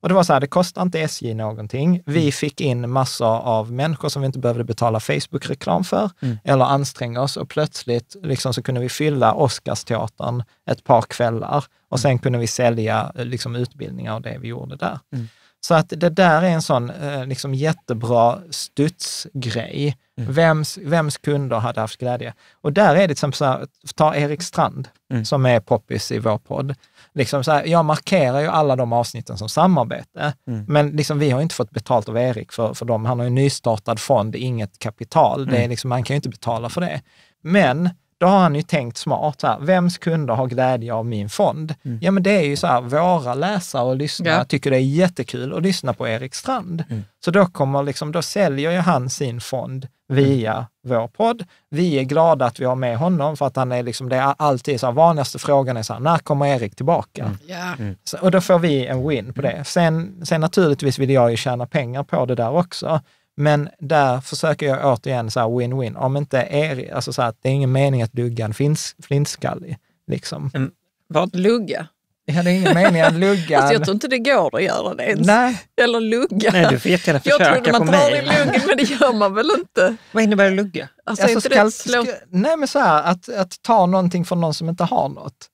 Och det var så här, det kostade inte SJ någonting. Mm. Vi fick in massor av människor som vi inte behövde betala Facebook-reklam för mm. eller anstränga oss och plötsligt liksom, så kunde vi fylla Oscarsteatern ett par kvällar och mm. sen kunde vi sälja liksom, utbildningar och det vi gjorde där. Mm. Så att det där är en sån eh, liksom jättebra studsgrej. Mm. Vems, vems kunder hade haft glädje? Och där är det liksom så här, ta Erik Strand mm. som är poppis i vår podd. Liksom så här, jag markerar ju alla de avsnitten som samarbete, mm. men liksom vi har inte fått betalt av Erik för, för dem. Han har ju nystartad fond, inget kapital. Det är mm. liksom, man kan ju inte betala för det. Men då har han ju tänkt smart, så här, vems kunder har glädje av min fond? Mm. Ja, men det är ju så här, våra läsare och lyssnare ja. tycker det är jättekul att lyssna på Erik Strand. Mm. Så då, kommer liksom, då säljer ju han sin fond via mm. vår podd. Vi är glada att vi har med honom för att han är liksom, det är alltid så här, vanligaste frågan är så här, när kommer Erik tillbaka? Mm. Yeah. Mm. Så, och då får vi en win på mm. det. Sen, sen naturligtvis vill jag ju tjäna pengar på det där också. Men där försöker jag återigen så win-win. Om inte er, alltså så här, det är ingen mening att lugga en finns, flintskallig. Liksom. Mm. Vad? Lugga? Ja, det är ingen mening att lugga. alltså, <laughs> jag tror inte det går att göra det ens. Nej. Eller lugga. Nej, du får jättegärna försöka jag trodde man tar i luggen, men det gör man väl inte? Vad innebär lugga? Alltså, alltså, inte skall, det slå... nej, men så här, att, att ta någonting från någon som inte har något.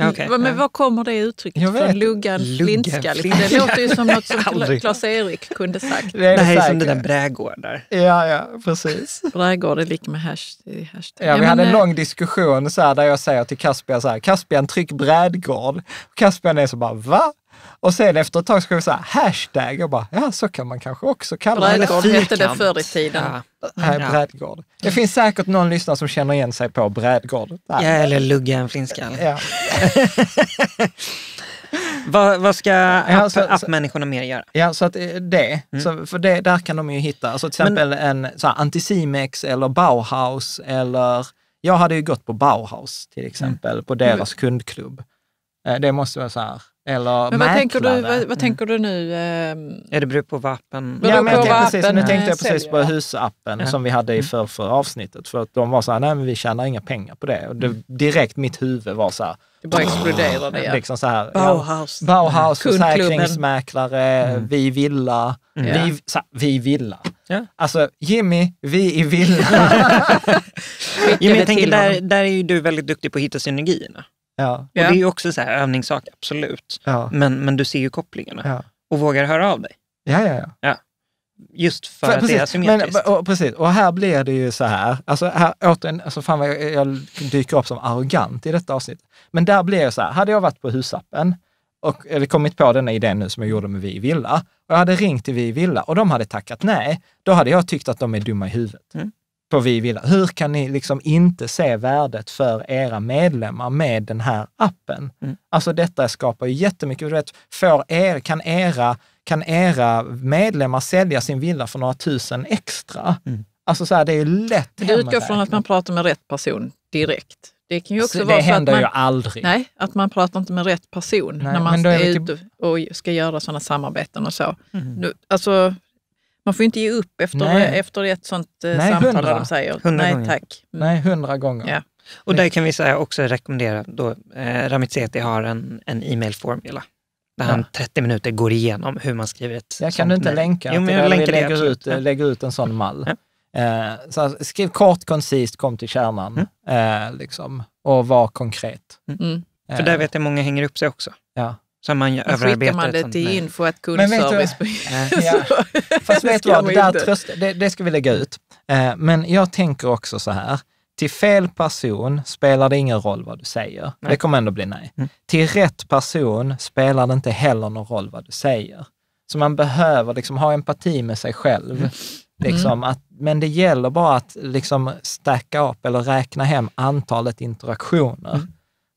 Mm, okay, men ja. vad kommer det uttrycket jag från? Luggan, flinska? Liksom. Det låter ju som något som <laughs> Klas-Erik kunde sagt. Det, det här är som dina brädgårdar. Ja, ja, precis. <laughs> Brädgård är lika med hashtag. hashtag. Ja, vi ja, hade en eh, lång diskussion så här, där jag säger till Caspian så här, Caspian tryck brädgård. Caspian är så bara, va? Och sen efter ett tag skrev jag så här, hashtag, jag bara, ja så kan man kanske också kalla det. Brädgård hette det förr i tiden. Ja. ja. brädgård. Det finns säkert någon lyssnare som känner igen sig på brädgård. Ja, eller lugga en flintskall. Ja. <laughs> vad, vad ska app, ja, appmänniskorna mer göra? Ja, så att eh, det. Mm. Så för det, där kan de ju hitta, alltså till exempel Men, en så här, Anticimex eller Bauhaus eller, jag hade ju gått på Bauhaus till exempel, mm. på deras kundklubb. Eh, det måste vara så här, eller men vad tänker, du, vad, vad tänker du mm. nu? Mm. Ja, det beror på vad Ja, men jag tänkte precis, nu tänkte jag eh, precis säljer. på husappen som vi hade i mm. för, avsnittet. För att de var så här, nej men vi tjänar inga pengar på det. Och det, mm. direkt mitt huvud var så här... Det bara exploderade. Liksom så här, Bauhaus. Ja, Bauhaus, mm. försäkringsmäklare, mm. vi villa. Mm. Vi, så här, vi villa. Ja. Alltså, Jimmy, vi i villa. <laughs> Jimmy, jag tänker, där, där är ju du väldigt duktig på att hitta synergierna. Ja. Och det är ju också så här övningssak, absolut. Ja. Men, men du ser ju kopplingarna ja. och vågar höra av dig. Ja, ja, ja. ja. Just för, för att precis, det är asymmetriskt. Men, och, precis, och här blir det ju så här, alltså här återigen, alltså fan vad jag, jag dyker upp som arrogant i detta avsnitt. Men där blir jag så här, hade jag varit på husappen och eller kommit på denna idén nu som jag gjorde med Vi Villa och jag hade ringt till Vi Villa och de hade tackat nej, då hade jag tyckt att de är dumma i huvudet. Mm på Vi vill. Hur kan ni liksom inte se värdet för era medlemmar med den här appen? Mm. Alltså detta skapar ju jättemycket, vet, får er, kan, era, kan era medlemmar sälja sin villa för några tusen extra? Mm. Alltså så här, det är ju lätt Det utgår från att man pratar med rätt person direkt. Det kan ju också så vara det händer man, ju aldrig. Nej, att man pratar inte med rätt person nej, när man är, är ute typ- och ska göra sådana samarbeten och så. Mm. Nu, alltså, man får inte ge upp efter, Nej. efter ett sånt eh, Nej, samtal hundra. de säger 100 Nej tack. Mm. Nej, hundra gånger. Ja. Och där kan vi säga också rekommendera, då, eh, Sethi har en, en e-mail-formula där ja. han 30 minuter går igenom hur man skriver ett Jag kan du inte länka? Jo, men jag länkar lägger, det. Ut, eh, lägger ut en sån mall. Ja. Eh, så skriv kort, koncist, kom till kärnan mm. eh, liksom, och var konkret. Mm. För där vet jag många hänger upp sig också. Ja. Som man överarbetar. <laughs> man det till info att kundservice... Men ja. Fast vet du vad, det, där tröst, det, det ska vi lägga ut. Eh, men jag tänker också så här, till fel person spelar det ingen roll vad du säger. Nej. Det kommer ändå bli nej. Mm. Till rätt person spelar det inte heller någon roll vad du säger. Så man behöver liksom ha empati med sig själv. Mm. Liksom mm. att, men det gäller bara att liksom stacka upp eller räkna hem antalet interaktioner. Mm.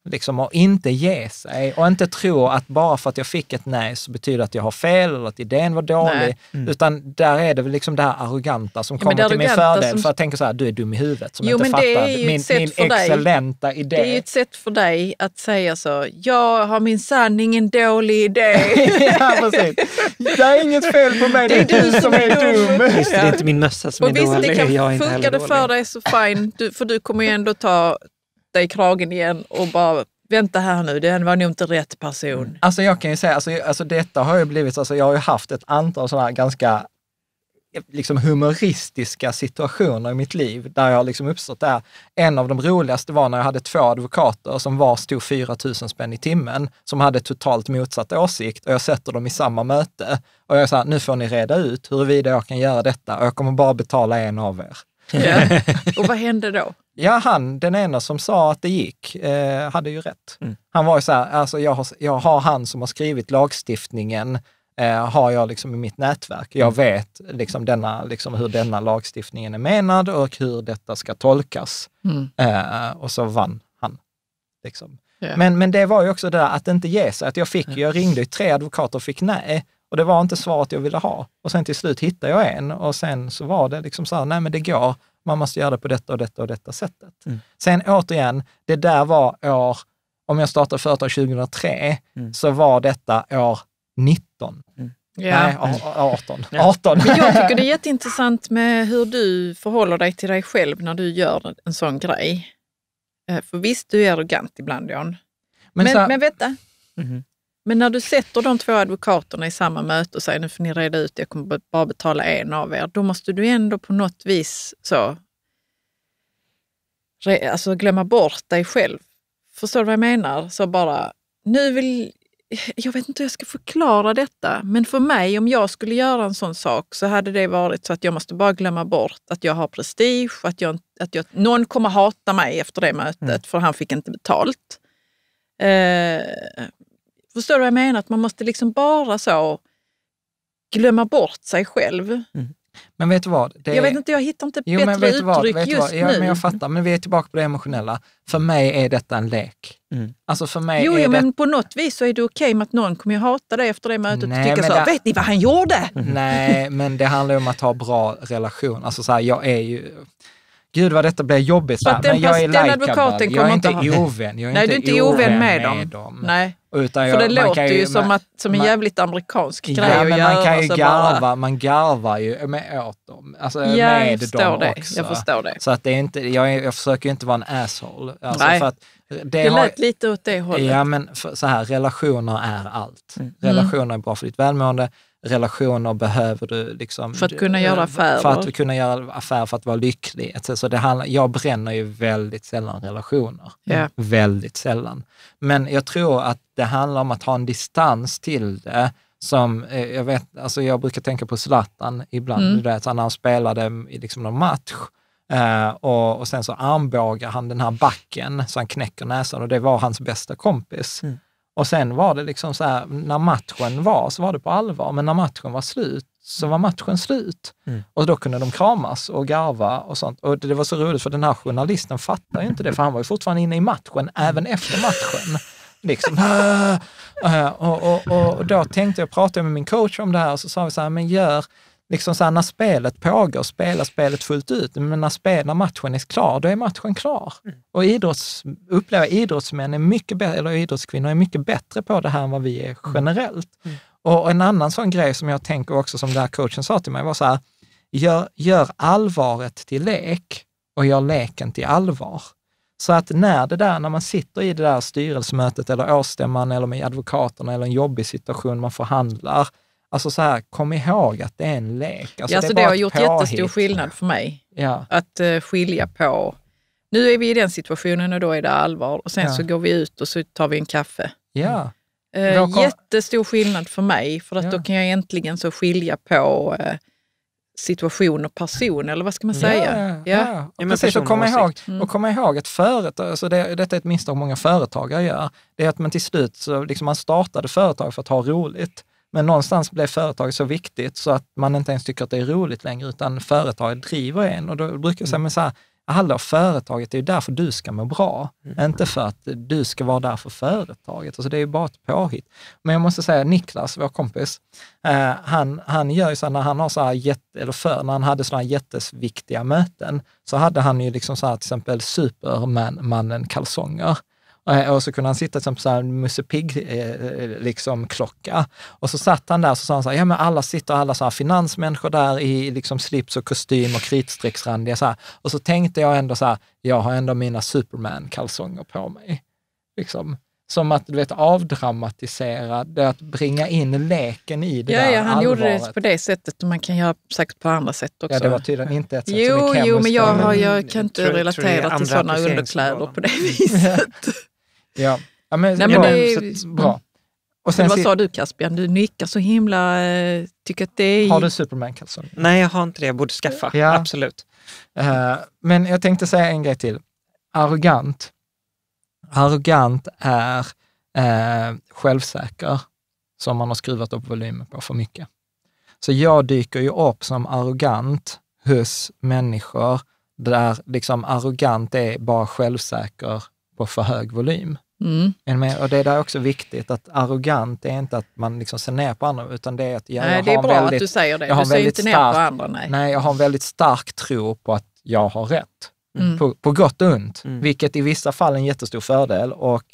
Liksom att inte ge sig och inte tro att bara för att jag fick ett nej så betyder det att jag har fel eller att idén var dålig. Mm. Utan där är det väl liksom det här arroganta som ja, kommer till min fördel. Som... För jag tänker så här, du är dum i huvudet som jo, inte fattar min, min excellenta dig. idé. Det är ju ett sätt för dig att säga så, jag har min sanning en dålig idé. <laughs> ja, precis. Det är inget fel på mig, det är, du som är dum. Visst, det är inte min mössa som och är visst, dålig. Det kan, jag funkar det för dig så fine, du, för du kommer ju ändå ta i kragen igen och bara vänta här nu, den var nog inte rätt person. Mm. Alltså jag kan ju säga, alltså, alltså detta har ju blivit, alltså jag har ju haft ett antal sådana här ganska liksom humoristiska situationer i mitt liv där jag har liksom uppstått där. En av de roligaste var när jag hade två advokater som var stod 4 000 spänn i timmen, som hade totalt motsatt åsikt och jag sätter dem i samma möte. Och jag sa, nu får ni reda ut huruvida jag kan göra detta och jag kommer bara betala en av er. Ja. <laughs> Och vad hände då? Ja, han, den ena som sa att det gick, eh, hade ju rätt. Mm. Han var ju så här, alltså jag har, jag har han som har skrivit lagstiftningen, eh, har jag liksom i mitt nätverk. Jag mm. vet liksom denna, liksom hur denna lagstiftningen är menad och hur detta ska tolkas. Mm. Eh, och så vann han. Liksom. Yeah. Men, men det var ju också det där att inte ge sig. Att jag, fick, jag ringde ju tre advokater och fick nej. Och det var inte svaret jag ville ha. Och sen till slut hittade jag en och sen så var det liksom så här, nej men det går man måste göra det på detta och detta och detta sättet. Mm. Sen återigen, det där var år, om jag startade företag 2003, mm. så var detta år 19. Mm. Yeah. Nej, 18. Yeah. 18. Men jag tycker det är jätteintressant med hur du förhåller dig till dig själv när du gör en sån grej. Eh, för visst, du är arrogant ibland, Jan. Men, men, så men vänta. Mm -hmm. Men när du sätter de två advokaterna i samma möte och säger nu får ni reda ut det, jag kommer bara betala en av er, då måste du ändå på något vis så, re, alltså glömma bort dig själv. Förstår du vad jag menar? Så bara, nu vill, jag vet inte hur jag ska förklara detta, men för mig om jag skulle göra en sån sak så hade det varit så att jag måste bara glömma bort att jag har prestige, att, jag, att jag, någon kommer hata mig efter det mötet mm. för han fick inte betalt. Eh, Förstår du vad jag menar? Att man måste liksom bara så glömma bort sig själv. Mm. Men vet du vad? Det... Jag vet inte, jag hittar inte jo, bättre men vet uttryck vad, vet just vad? Ja, nu. Men jag fattar, men vi är tillbaka på det emotionella. För mig är detta en lek. Mm. Alltså för mig jo, är jo det... men på något vis så är det okej okay med att någon kommer att hata dig efter det mötet Nej, och tycka så, det... vet ni vad han gjorde? Mm. Nej, men det handlar om att ha bra relation. Alltså så här, jag är ju... Gud vad detta blir jobbigt. men jag är den advokaten jag är inte ovän. Jag är Nej, inte du är inte ovän, ovän med, med dem. dem. Nej. Utan För det jag, låter ju, ju som, man, att, som en man, jävligt amerikansk grej ja, att men göra. Man kan ju alltså garva, bara... man garvar ju med, åt dem. Alltså ja, med dem det. också. Jag förstår det. Så att det är inte, jag, jag försöker ju inte vara en asshole. Alltså Nej. För att det, det lät har, lite åt det hållet. Ja, men för, så här, relationer är allt. Mm. Relationer är bra för ditt välmående relationer behöver du liksom... För att kunna göra affärer? Eh, för att kunna göra affärer, för att vara lycklig. Så det handlar, jag bränner ju väldigt sällan relationer. Yeah. Väldigt sällan. Men jag tror att det handlar om att ha en distans till det. Som, eh, jag, vet, alltså jag brukar tänka på Zlatan ibland, mm. det, när han spelade i liksom någon match. Eh, och, och, sen så armbågar han den här backen så han knäcker näsan och det var hans bästa kompis. Mm. Och sen var det liksom så här, när matchen var så var det på allvar, men när matchen var slut så var matchen slut. Mm. Och då kunde de kramas och garva och sånt. Och det, det var så roligt för den här journalisten fattade ju inte det, för han var ju fortfarande inne i matchen även efter matchen. Liksom. och, <laughs> eh, och, och, och, då tänkte jag, pratade med min coach om det här och så sa vi så här, men gör liksom så här, när spelet pågår, spela spelet fullt ut. Men när, spel, när matchen är klar, då är matchen klar. Mm. Och idrotts, upplever idrottsmän är mycket bättre, eller idrottskvinnor är mycket bättre på det här än vad vi är mm. generellt. Mm. Och en annan sån grej som jag tänker också, som den här coachen sa till mig, var så här, gör, gör allvaret till lek och gör leken till allvar. Så att när, det där, när man sitter i det där styrelsemötet eller årsstämman eller med advokaterna eller en jobbig situation, man förhandlar, Alltså så här, kom ihåg att det är en lek. Alltså ja, det, så det har gjort påhitt. jättestor skillnad för mig. Ja. Att uh, skilja på, nu är vi i den situationen och då är det allvar och sen ja. så går vi ut och så tar vi en kaffe. Ja. Uh, Jättestor skillnad för mig, för att ja. då kan jag äntligen så skilja på uh, situation och person, eller vad ska man säga? Ja, ja. ja. Och precis. Och komma, ihåg, och mm. komma ihåg att företag, alltså det, detta är ett misstag många företagare gör, det är att man till slut, så liksom man startade företag för att ha roligt. Men någonstans blev företaget så viktigt så att man inte ens tycker att det är roligt längre, utan företaget driver en. Och då brukar jag säga, mm. men så här, hallå, företaget är ju därför du ska må bra, mm. inte för att du ska vara där för företaget. Alltså det är ju bara ett påhitt. Men jag måste säga, Niklas, vår kompis, eh, han, han gör ju så här, när han har så här, jätte, eller förr, när han hade sådana här jätteviktiga möten, så hade han ju liksom så här, till exempel Supermannen-kalsonger. Eh, och så kunde han sitta som en Musse Pigg, eh, eh, liksom klocka. Och så satt han där och sa han så här, ja men alla sitter, alla så här finansmänniskor där i liksom slips och kostym och kritstrecksrandiga så här. Och så tänkte jag ändå så här, jag har ändå mina Superman-kalsonger på mig. Liksom. Som att du vet, avdramatisera, det att bringa in leken i det ja, där Ja, han allvaret. gjorde det på det sättet och man kan göra säkert på andra sätt också. Ja, det var tydligen inte ett sätt jo, som Jo, men jag, har, jag kan inte relatera till sådana underkläder på det <laughs> viset. Ja. Ja, ja men, Nej, men det, så, bra. Mm. Och sen, men vad sa du Caspian? Du nickar så himla... Eh, tycker att det är... Har du Superman-kalsong? Nej, jag har inte det. Jag borde skaffa. Ja. Absolut. Uh, men jag tänkte säga en grej till. Arrogant. Arrogant är uh, självsäker som man har skruvat upp volymen på för mycket. Så jag dyker ju upp som arrogant hos människor där liksom arrogant är bara självsäker på för hög volym. Mm. Och det är där också viktigt att arrogant är inte att man liksom ser ner på andra, utan det är att jag, nej, jag det är bra väldigt, att du säger det. du ser inte ner stark, på andra. Nej. nej, jag har en väldigt stark tro på att jag har rätt. Mm. På, på, gott och ont, mm. vilket i vissa fall är en jättestor fördel och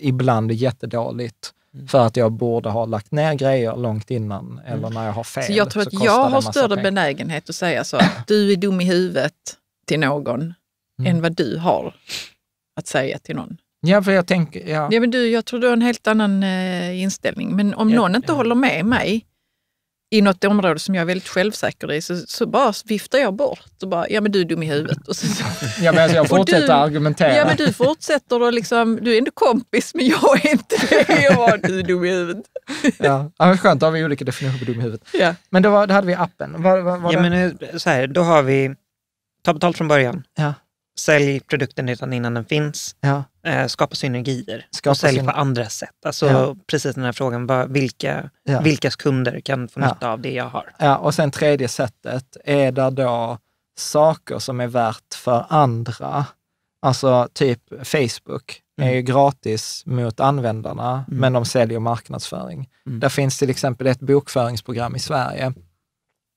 ibland är jättedåligt mm. för att jag borde ha lagt ner grejer långt innan mm. eller när jag har fel. Så jag tror att jag har större benägenhet att säga så, att du är dum i huvudet till någon mm. än vad du har att säga till någon. Ja, för jag tänker... Ja. Ja, men du, jag tror du har en helt annan eh, inställning. Men om ja, någon inte ja. håller med mig i något område som jag är väldigt självsäker i, så, så bara viftar jag bort och bara, ja men du är dum i huvudet. Och så, <laughs> Ja, men alltså jag fortsätter du, argumentera. Ja, men du fortsätter och liksom, du är ändå kompis, men jag är inte det. <laughs> Jag bara, du är dum i huvudet. Ja, ja men skönt, då har vi olika definitioner på dum i huvudet. Ja. Men då, var, då hade vi appen. Var, var, ja, det? men så här, då har vi, ta betalt från början. Ja. Sälj produkten redan innan den finns. Ja. Eh, skapa synergier skapa och sälj på andra sätt. Alltså ja. precis den här frågan, vilka, ja. vilkas kunder kan få nytta av det jag har? Ja, och sen tredje sättet, är det då saker som är värt för andra? Alltså typ Facebook mm. är ju gratis mot användarna, mm. men de säljer marknadsföring. Mm. Där finns till exempel ett bokföringsprogram i Sverige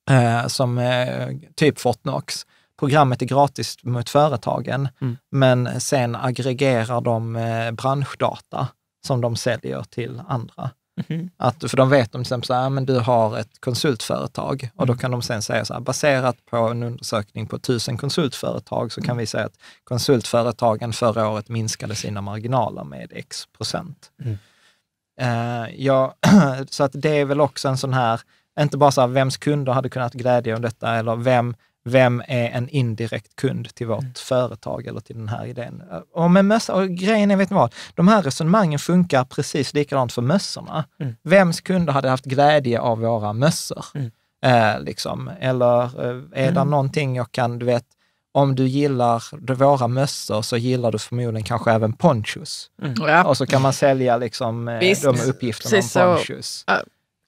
eh, som eh, typ Fortnox, programmet är gratis mot företagen, mm. men sen aggregerar de eh, branschdata som de säljer till andra. Mm. Att, för de vet om till exempel så du har ett konsultföretag och då mm. kan de sen säga så här, baserat på en undersökning på tusen konsultföretag så kan mm. vi säga att konsultföretagen förra året minskade sina marginaler med x procent. Uh, ja, <clears throat> så att det är väl också en sån här, inte bara så här, vems kunder hade kunnat glädja om detta eller vem vem är en indirekt kund till vårt mm. företag eller till den här idén? Och med mössa, och grejen är, vet ni vad? De här resonemangen funkar precis likadant för mössorna. Mm. Vems kunder hade haft glädje av våra mössor? Mm. Eh, liksom. Eller eh, är mm. det någonting jag kan, du vet, om du gillar våra mössor så gillar du förmodligen kanske även ponchos. Mm. Ja. Och så kan man sälja liksom, eh, Visst. de uppgifterna Precis om ponchos. Så,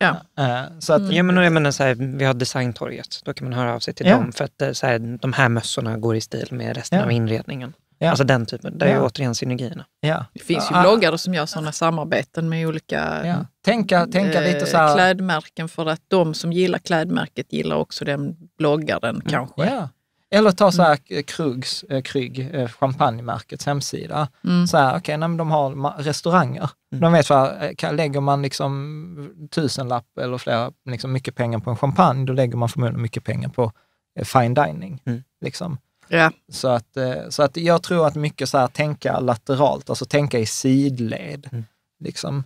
Ja. Eh, så att, mm. ja, men, jag menar, så här, vi har designtorget, då kan man höra av sig till ja. dem för att eh, så här, de här mössorna går i stil med resten ja. av inredningen. Ja. Alltså den typen, där ja. är återigen synergierna. Ja. Det finns ju bloggare som gör sådana samarbeten med olika ja. tänka, tänka eh, lite så här. klädmärken för att de som gillar klädmärket gillar också den bloggaren mm. kanske. Eller ta så här Krugs, eh, Krygg, eh, champagnemärkets hemsida. Mm. Så här, okay, de har restauranger. Mm. De vet vad, eh, lägger man liksom tusenlapp eller flera, liksom mycket pengar på en champagne, då lägger man förmodligen mycket pengar på fine dining. Mm. Liksom. Yeah. Så, att, så att jag tror att mycket så här, tänka lateralt, alltså tänka i sidled. Mm. Liksom.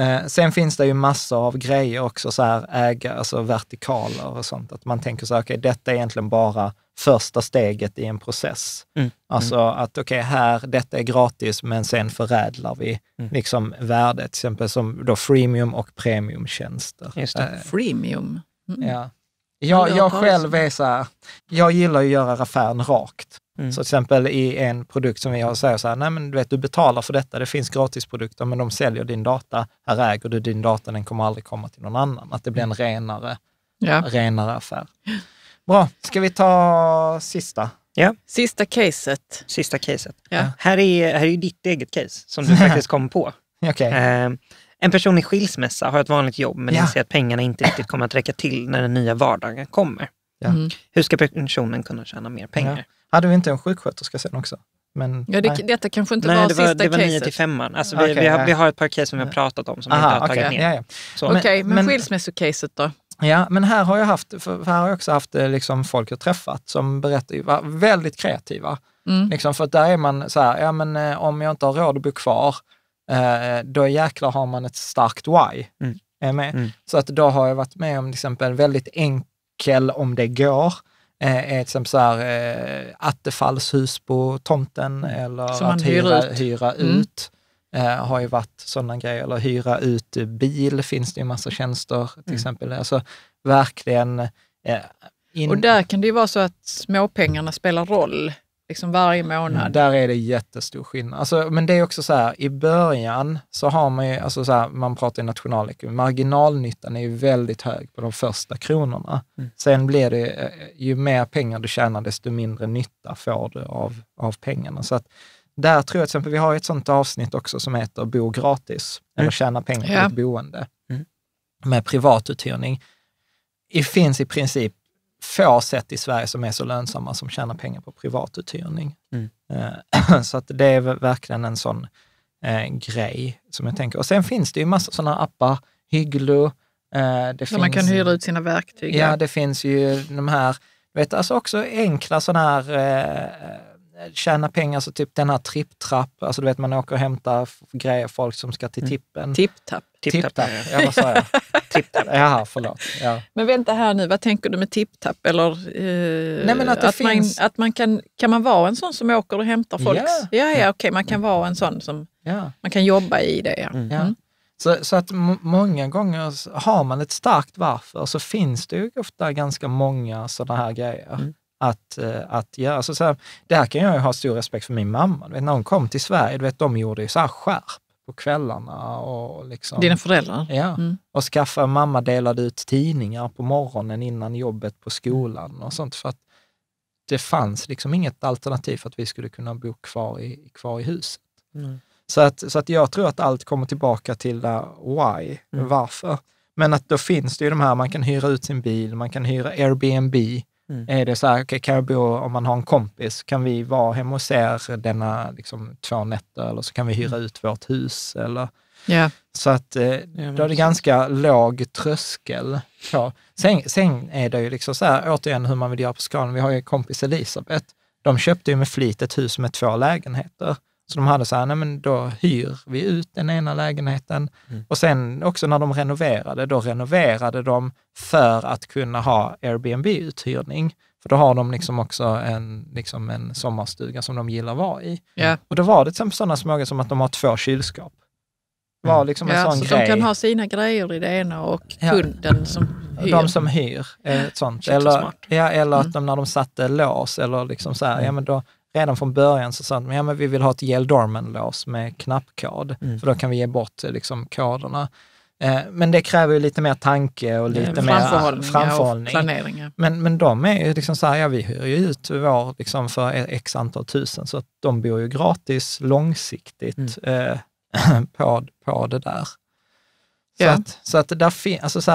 Eh, sen finns det ju massor av grejer också, så här ägare, alltså vertikaler och sånt. Att man tänker så här, okej, okay, detta är egentligen bara första steget i en process. Mm. Alltså mm. att okej, okay, här, detta är gratis, men sen förädlar vi mm. liksom värdet, till exempel som då freemium och premiumtjänster. Just det. Eh, freemium? Mm. Ja. Jag, jag själv är så här, jag gillar att göra affären rakt. Mm. Så till exempel i en produkt som vi har säger så här, nej men du vet, du betalar för detta, det finns gratisprodukter, men de säljer din data, här äger du din data, den kommer aldrig komma till någon annan. Att det blir en mm. renare, ja. renare affär. <gasps> Bra, ska vi ta sista? Ja. Sista caset. Sista caset. Ja. Här, är, här är ditt eget case som du <laughs> faktiskt kom på. <laughs> okay. eh, en person i skilsmässa har ett vanligt jobb men ja. inser att pengarna inte riktigt kommer att räcka till när den nya vardagen kommer. Ja. Mm. Hur ska personen kunna tjäna mer pengar? Hade vi inte en sjuksköterska sen också? Men, ja, det, detta kanske inte nej, var det var, sista det var caset. 9 till 5 alltså, vi, okay, vi, har, ja. vi har ett par case som vi har pratat om som Aha, vi inte har okay, tagit ner. Ja, ja. Okej, okay, men, men skilsmässocaset då? Ja, men här har jag, haft, här har jag också haft eh, liksom, folk jag träffat som berättar, var väldigt kreativa. Mm. Liksom, för där är man så här, ja men eh, om jag inte har råd att bo kvar, eh, då jäklar har man ett starkt why. Mm. Mm. Så att då har jag varit med om till exempel väldigt enkel, om det går, eh, är eh, till så här, eh, attefallshus på tomten mm. eller Som att hyra, ut. hyra mm. ut. Eh, har ju varit sådana grejer. Eller hyra ut bil finns det ju massa tjänster till mm. exempel. Alltså verkligen... Eh, in... Och där kan det ju vara så att småpengarna spelar roll liksom varje månad. Mm, där är det jättestor skillnad. Alltså, men det är också så här, i början så har man ju, alltså så här, man pratar ju nationalekonomi, marginalnyttan är ju väldigt hög på de första kronorna. Mm. Sen blir det, eh, ju mer pengar du tjänar, desto mindre nytta får du av, av pengarna. Så att, där tror jag till exempel, vi har ett sånt avsnitt också som heter Bo gratis, mm. eller tjäna pengar på ja. ditt boende, mm. med privatuthyrning. Det finns i princip få sätt i Sverige som är så lönsamma som tjänar pengar på privatuthyrning. Mm. Eh, <clears throat> så att det är verkligen en sån eh, grej som jag tänker. Och sen finns det ju massa sådana appar, Hygglo. Eh, Där finns, man kan hyra ut sina verktyg. Ja, det finns ju de här, vet, alltså också enkla sådana här eh, eh, tjäna pengar, så typ den här tripptrapp, alltså du vet man åker och hämtar grejer, folk som ska till mm. tippen. Tipptapp. Tipptapp, ja vad sa jag? <laughs> tipp-tapp. förlåt. Ja. Men vänta här nu, vad tänker du med tipptapp? eh, att, att finns... man, kan, kan man vara en sån som åker och hämtar folk? Ja, ja, ja okej, okay, man kan vara en sån som... Ja. Man kan jobba i det. Ja. Mm. Mm. Så, så att många gånger, har man ett starkt varför så finns det ju ofta ganska många sådana här grejer. Mm att, eh, att göra. Så, så här, där kan jag ju ha stor respekt för min mamma. Du vet, när hon kom till Sverige, du vet, de gjorde ju så här skärp på kvällarna. Och liksom, Dina föräldrar? Ja. Mm. Och skaffa, mamma delade ut tidningar på morgonen innan jobbet på skolan och sånt. För att det fanns liksom inget alternativ för att vi skulle kunna bo kvar i, kvar i huset. Mm. Så, att, så att jag tror att allt kommer tillbaka till där why, mm. varför. Men att då finns det ju de här, man kan hyra ut sin bil, man kan hyra Airbnb, Mm. Är det så här, okay, kan jag bo, om man har en kompis, kan vi vara hemma hos er denna liksom, två nätter eller så kan vi hyra mm. ut vårt hus? Eller, yeah. Så att eh, då är det ganska låg tröskel. Ja. Sen, sen är det ju liksom så här, återigen hur man vill göra på skalan. Vi har ju kompis Elisabeth. De köpte ju med flit ett hus med två lägenheter. Så de hade så här, nej men då hyr vi ut den ena lägenheten. Mm. Och sen också när de renoverade, då renoverade de för att kunna ha Airbnb-uthyrning. För då har de liksom också en, liksom en sommarstuga som de gillar att vara i. Mm. Och då var det till exempel sådana smågrejer som att de har två kylskåp. Var mm. liksom en ja, sån så grej. de kan ha sina grejer i det ena och kunden ja. som hyr. De som hyr, eh, ett sånt. Eller, ja, eller att mm. de, när de satte lås eller liksom så här, ja mm. men då redan från början så sa de, ja men vi vill ha ett Yale Dorman-lås med knappkod, mm. för då kan vi ge bort eh, liksom, koderna. Eh, men det kräver ju lite mer tanke och lite mer framförhållning. framförhållning. planering, ja. men, men de är ju liksom så här, ja vi hyr ju ut vår liksom för e-, x antal tusen, så att de bor ju gratis långsiktigt mm. Eh, <laughs> på, på det där. Så, ja. att, så att där finns, alltså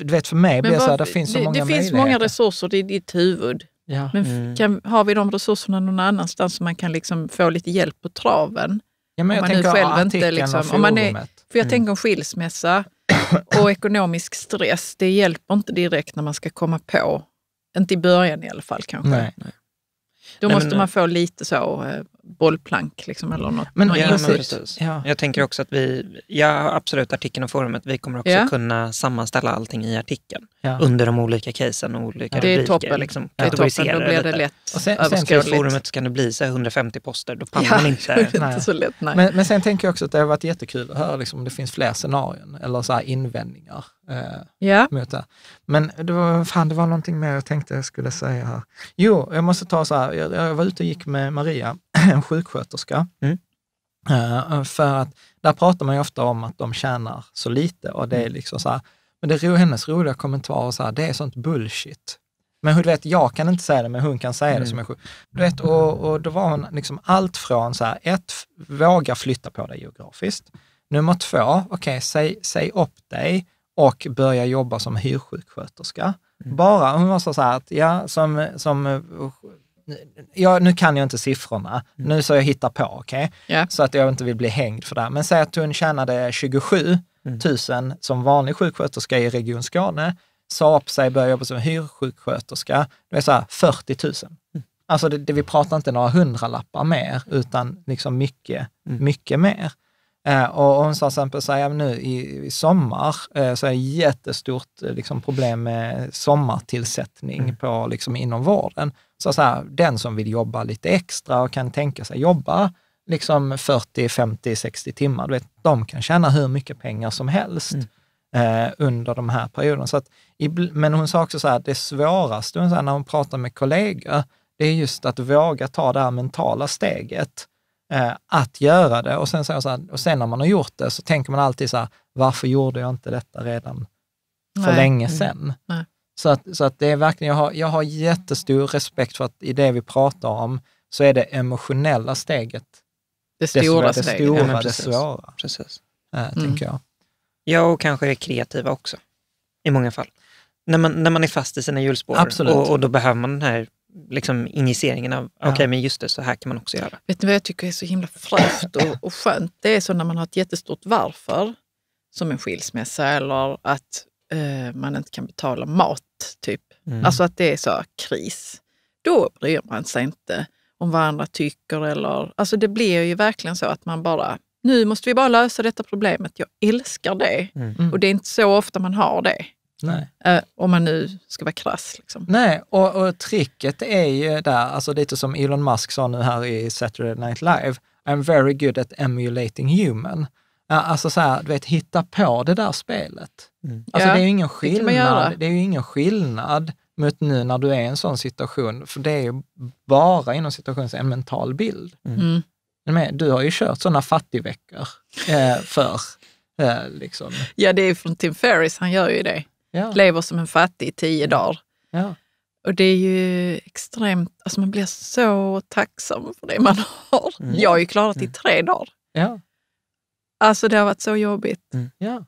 du vet för mig blir det så här, det finns så det, många Det finns många resurser i ditt huvud Ja. Men mm. kan, har vi de resurserna någon annanstans så man kan liksom få lite hjälp på traven? Ja, men om man jag tänker själv inte, liksom, om man är, För jag mm. tänker om skilsmässa och <coughs> ekonomisk stress, det hjälper inte direkt när man ska komma på. Inte i början i alla fall kanske. nej. Då nej, måste men, man eh, få lite så, eh, bollplank. Liksom, eller något, men, ja, men precis. Ja. Jag tänker också att vi, ja absolut artikeln och forumet, vi kommer också ja. kunna sammanställa allting i artikeln ja. under de olika casen och olika ja. rubriker. Det är toppen, liksom, det är toppen. då blir det, det lätt och sen, sen I forumet kan det bli så 150 poster, då pallar man inte. <laughs> inte så lätt, nej. Men, men sen tänker jag också att det har varit jättekul att höra liksom, om det finns fler scenarion eller så invändningar. Eh, ja. mot det. Men det var, fan, det var någonting mer jag tänkte jag skulle säga här. Jo, jag måste ta så här, jag, jag var ute och gick med Maria <laughs> en sjuksköterska. Mm. Eh, för att där pratar man ju ofta om att de tjänar så lite och det är mm. liksom så här, men det är hennes roliga kommentar så här, det är sånt bullshit. Men hur du vet, jag kan inte säga det, men hon kan säga mm. det som mm. är sjuk. Du vet, och, och då var hon liksom allt från så här, ett, våga flytta på dig geografiskt. Nummer två, okej, okay, säg, säg upp dig och börja jobba som hyrsjuksköterska. Mm. Bara, hon var så här att, ja, som, som eh, ja, nu kan jag inte siffrorna, mm. nu så jag hittar på, okej? Okay? Yeah. Så att jag inte vill bli hängd för det här. Men säg att hon tjänade 27 mm. 000 som vanlig sjuksköterska i Region Skåne, sa upp sig, började jobba som hyrsjuksköterska, det är så här 40 000. Mm. Alltså det, det, vi pratar inte några hundralappar mer, utan liksom mycket, mm. mycket mer. Eh, och hon sa till exempel så här, nu i, i sommar eh, så är det jättestort eh, liksom, problem med sommartillsättning mm. på, liksom, inom vården. Så, så här, den som vill jobba lite extra och kan tänka sig jobba liksom 40, 50, 60 timmar, du vet, de kan tjäna hur mycket pengar som helst mm. eh, under de här perioderna. Så att, men hon sa också så här, det svåraste hon sa, när hon pratar med kollegor, det är just att våga ta det här mentala steget eh, att göra det. Och sen, så, här, och sen när man har gjort det så tänker man alltid så här, varför gjorde jag inte detta redan för Nej. länge sedan? Mm. Så att, så att det är verkligen, jag har, jag har jättestor respekt för att i det vi pratar om så är det emotionella steget det stora, det, det, stora, ja, precis, det svåra. Precis. Äh, mm. tänker jag. Ja, och kanske det kreativa också, i många fall. När man, när man är fast i sina hjulspår och, och, då behöver man den här liksom, injiceringen av, ja. okej, okay, men just det, så här kan man också göra. Vet ni vad jag tycker är så himla fräscht och, och skönt? Det är så när man har ett jättestort varför, som en skilsmässa eller att Eh, man inte kan betala mat, typ. Mm. Alltså att det är så kris. Då bryr man sig inte om vad andra tycker. Eller, alltså det blir ju verkligen så att man bara, nu måste vi bara lösa detta problemet. Jag älskar det. Mm. mm. Och det är inte så ofta man har det. Eh, om man nu ska vara krass. Liksom. Nej, och, och, tricket är ju där, alltså lite som Elon Musk sa nu här i Saturday Night Live, I'm very good at emulating human. Alltså så här, du vet, hitta på det där spelet. Mm. Alltså ja, det är ju ingen skillnad, det, det är ingen skillnad mot nu när du är i en sån situation, för det är ju bara inom situationen en mental bild. Mm. mm. Men, du har ju kört sådana fattigveckor eh, för eh, liksom. Ja, det är från Tim Ferris, han gör ju det. Ja. Lever som en fattig i tio dagar. Ja. Och det är ju extremt, alltså man blir så tacksam för det man har. Mm. Jag har ju klarat i mm. tre dagar. Ja. Alltså det har varit så jobbigt. Mm. Ja.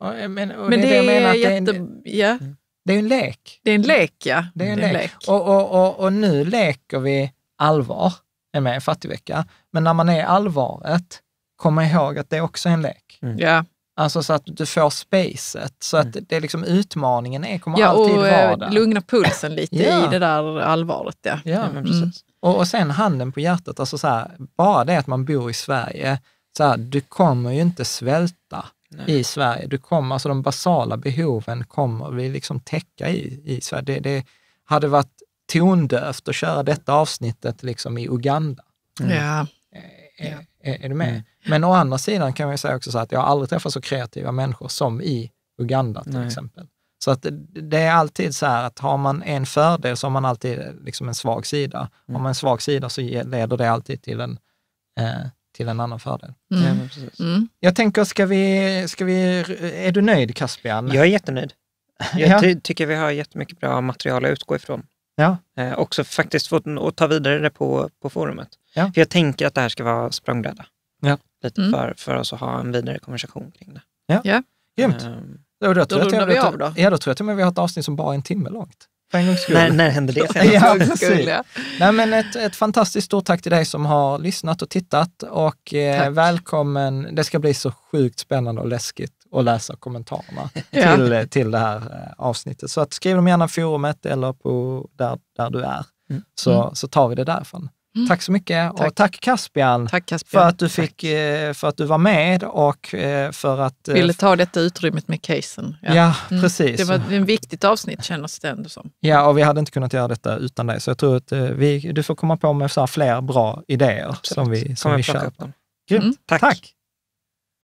Och, men, och men det, det är, menar, jätte... det är en, ja. Mm. Det är en lek. Det är en lek, ja. Det är en, det lek. lek. Och, och, och, och, nu leker vi allvar, är med i fattigvecka. Men när man är allvaret, kom ihåg att det är också en lek. Mm. Ja. Alltså så att du får spacet. Så att mm. det är liksom utmaningen är, kommer ja, alltid eh, vara där. Ja, lugna pulsen lite ja. i det där allvaret. Ja, ja. Mm. Och, och sen handen på hjärtat, alltså så här, bara det att man bor i Sverige så här, du kommer ju inte svälta Nej. i Sverige. Du kommer, alltså de basala behoven kommer vi liksom täcka i, i Sverige. Det, det hade varit tondövt att köra detta avsnittet liksom i Uganda. Mm. Ja. Är, eh, är, eh, eh, är, du med? Mm. Men å andra sidan kan man säga också så att jag har aldrig träffat så kreativa människor som i Uganda till Nej. exempel. Så att det är alltid så här att har man en fördel så har man alltid liksom en svag sida. Mm. Har man en svag sida så leder det alltid till en eh, till en annan fördel. Mm. Ja, mm. Jag tänker, ska vi, ska vi, är du nöjd Caspian? Jag är jättenöjd. Jag ty tycker vi har jättemycket bra material att utgå ifrån. Ja. Eh, också faktiskt få, och ta vidare det på, på forumet. Ja. För jag tänker att det här ska vara språngbräda. Ja. Lite mm. för, för oss att ha en vidare konversation kring det. Ja, ja. grymt. Um, då, då, tror då jag, jag, vi av då. Ja, då tror jag att vi har ett avsnitt som bara är en timme långt. För en gångs skull. När, när hände det <laughs> senast? ja, Nej, men ett, ett fantastiskt stort tack till dig som har lyssnat och tittat och eh, välkommen. Det ska bli så sjukt spännande och läskigt att läsa kommentarerna <laughs> ja. till, eh, till det här eh, avsnittet. Så att skriv dem gärna i forumet eller på där, där du är, mm. Så, mm. så tar vi det därifrån. Mm. Tack så mycket tack. och tack Caspian, tack Caspian, för att du fick, tack. Eh, för att du var med och eh, för att... Eh, Ville ta detta utrymmet med casen. Ja, ja mm. precis. Det var ett viktigt avsnitt kändes det ändå som. Ja, och vi hade inte kunnat göra detta utan dig. Så jag tror att vi, du får komma på med så fler bra idéer Absolut. som vi, som Kommer vi köper. Grymt, mm. tack. tack.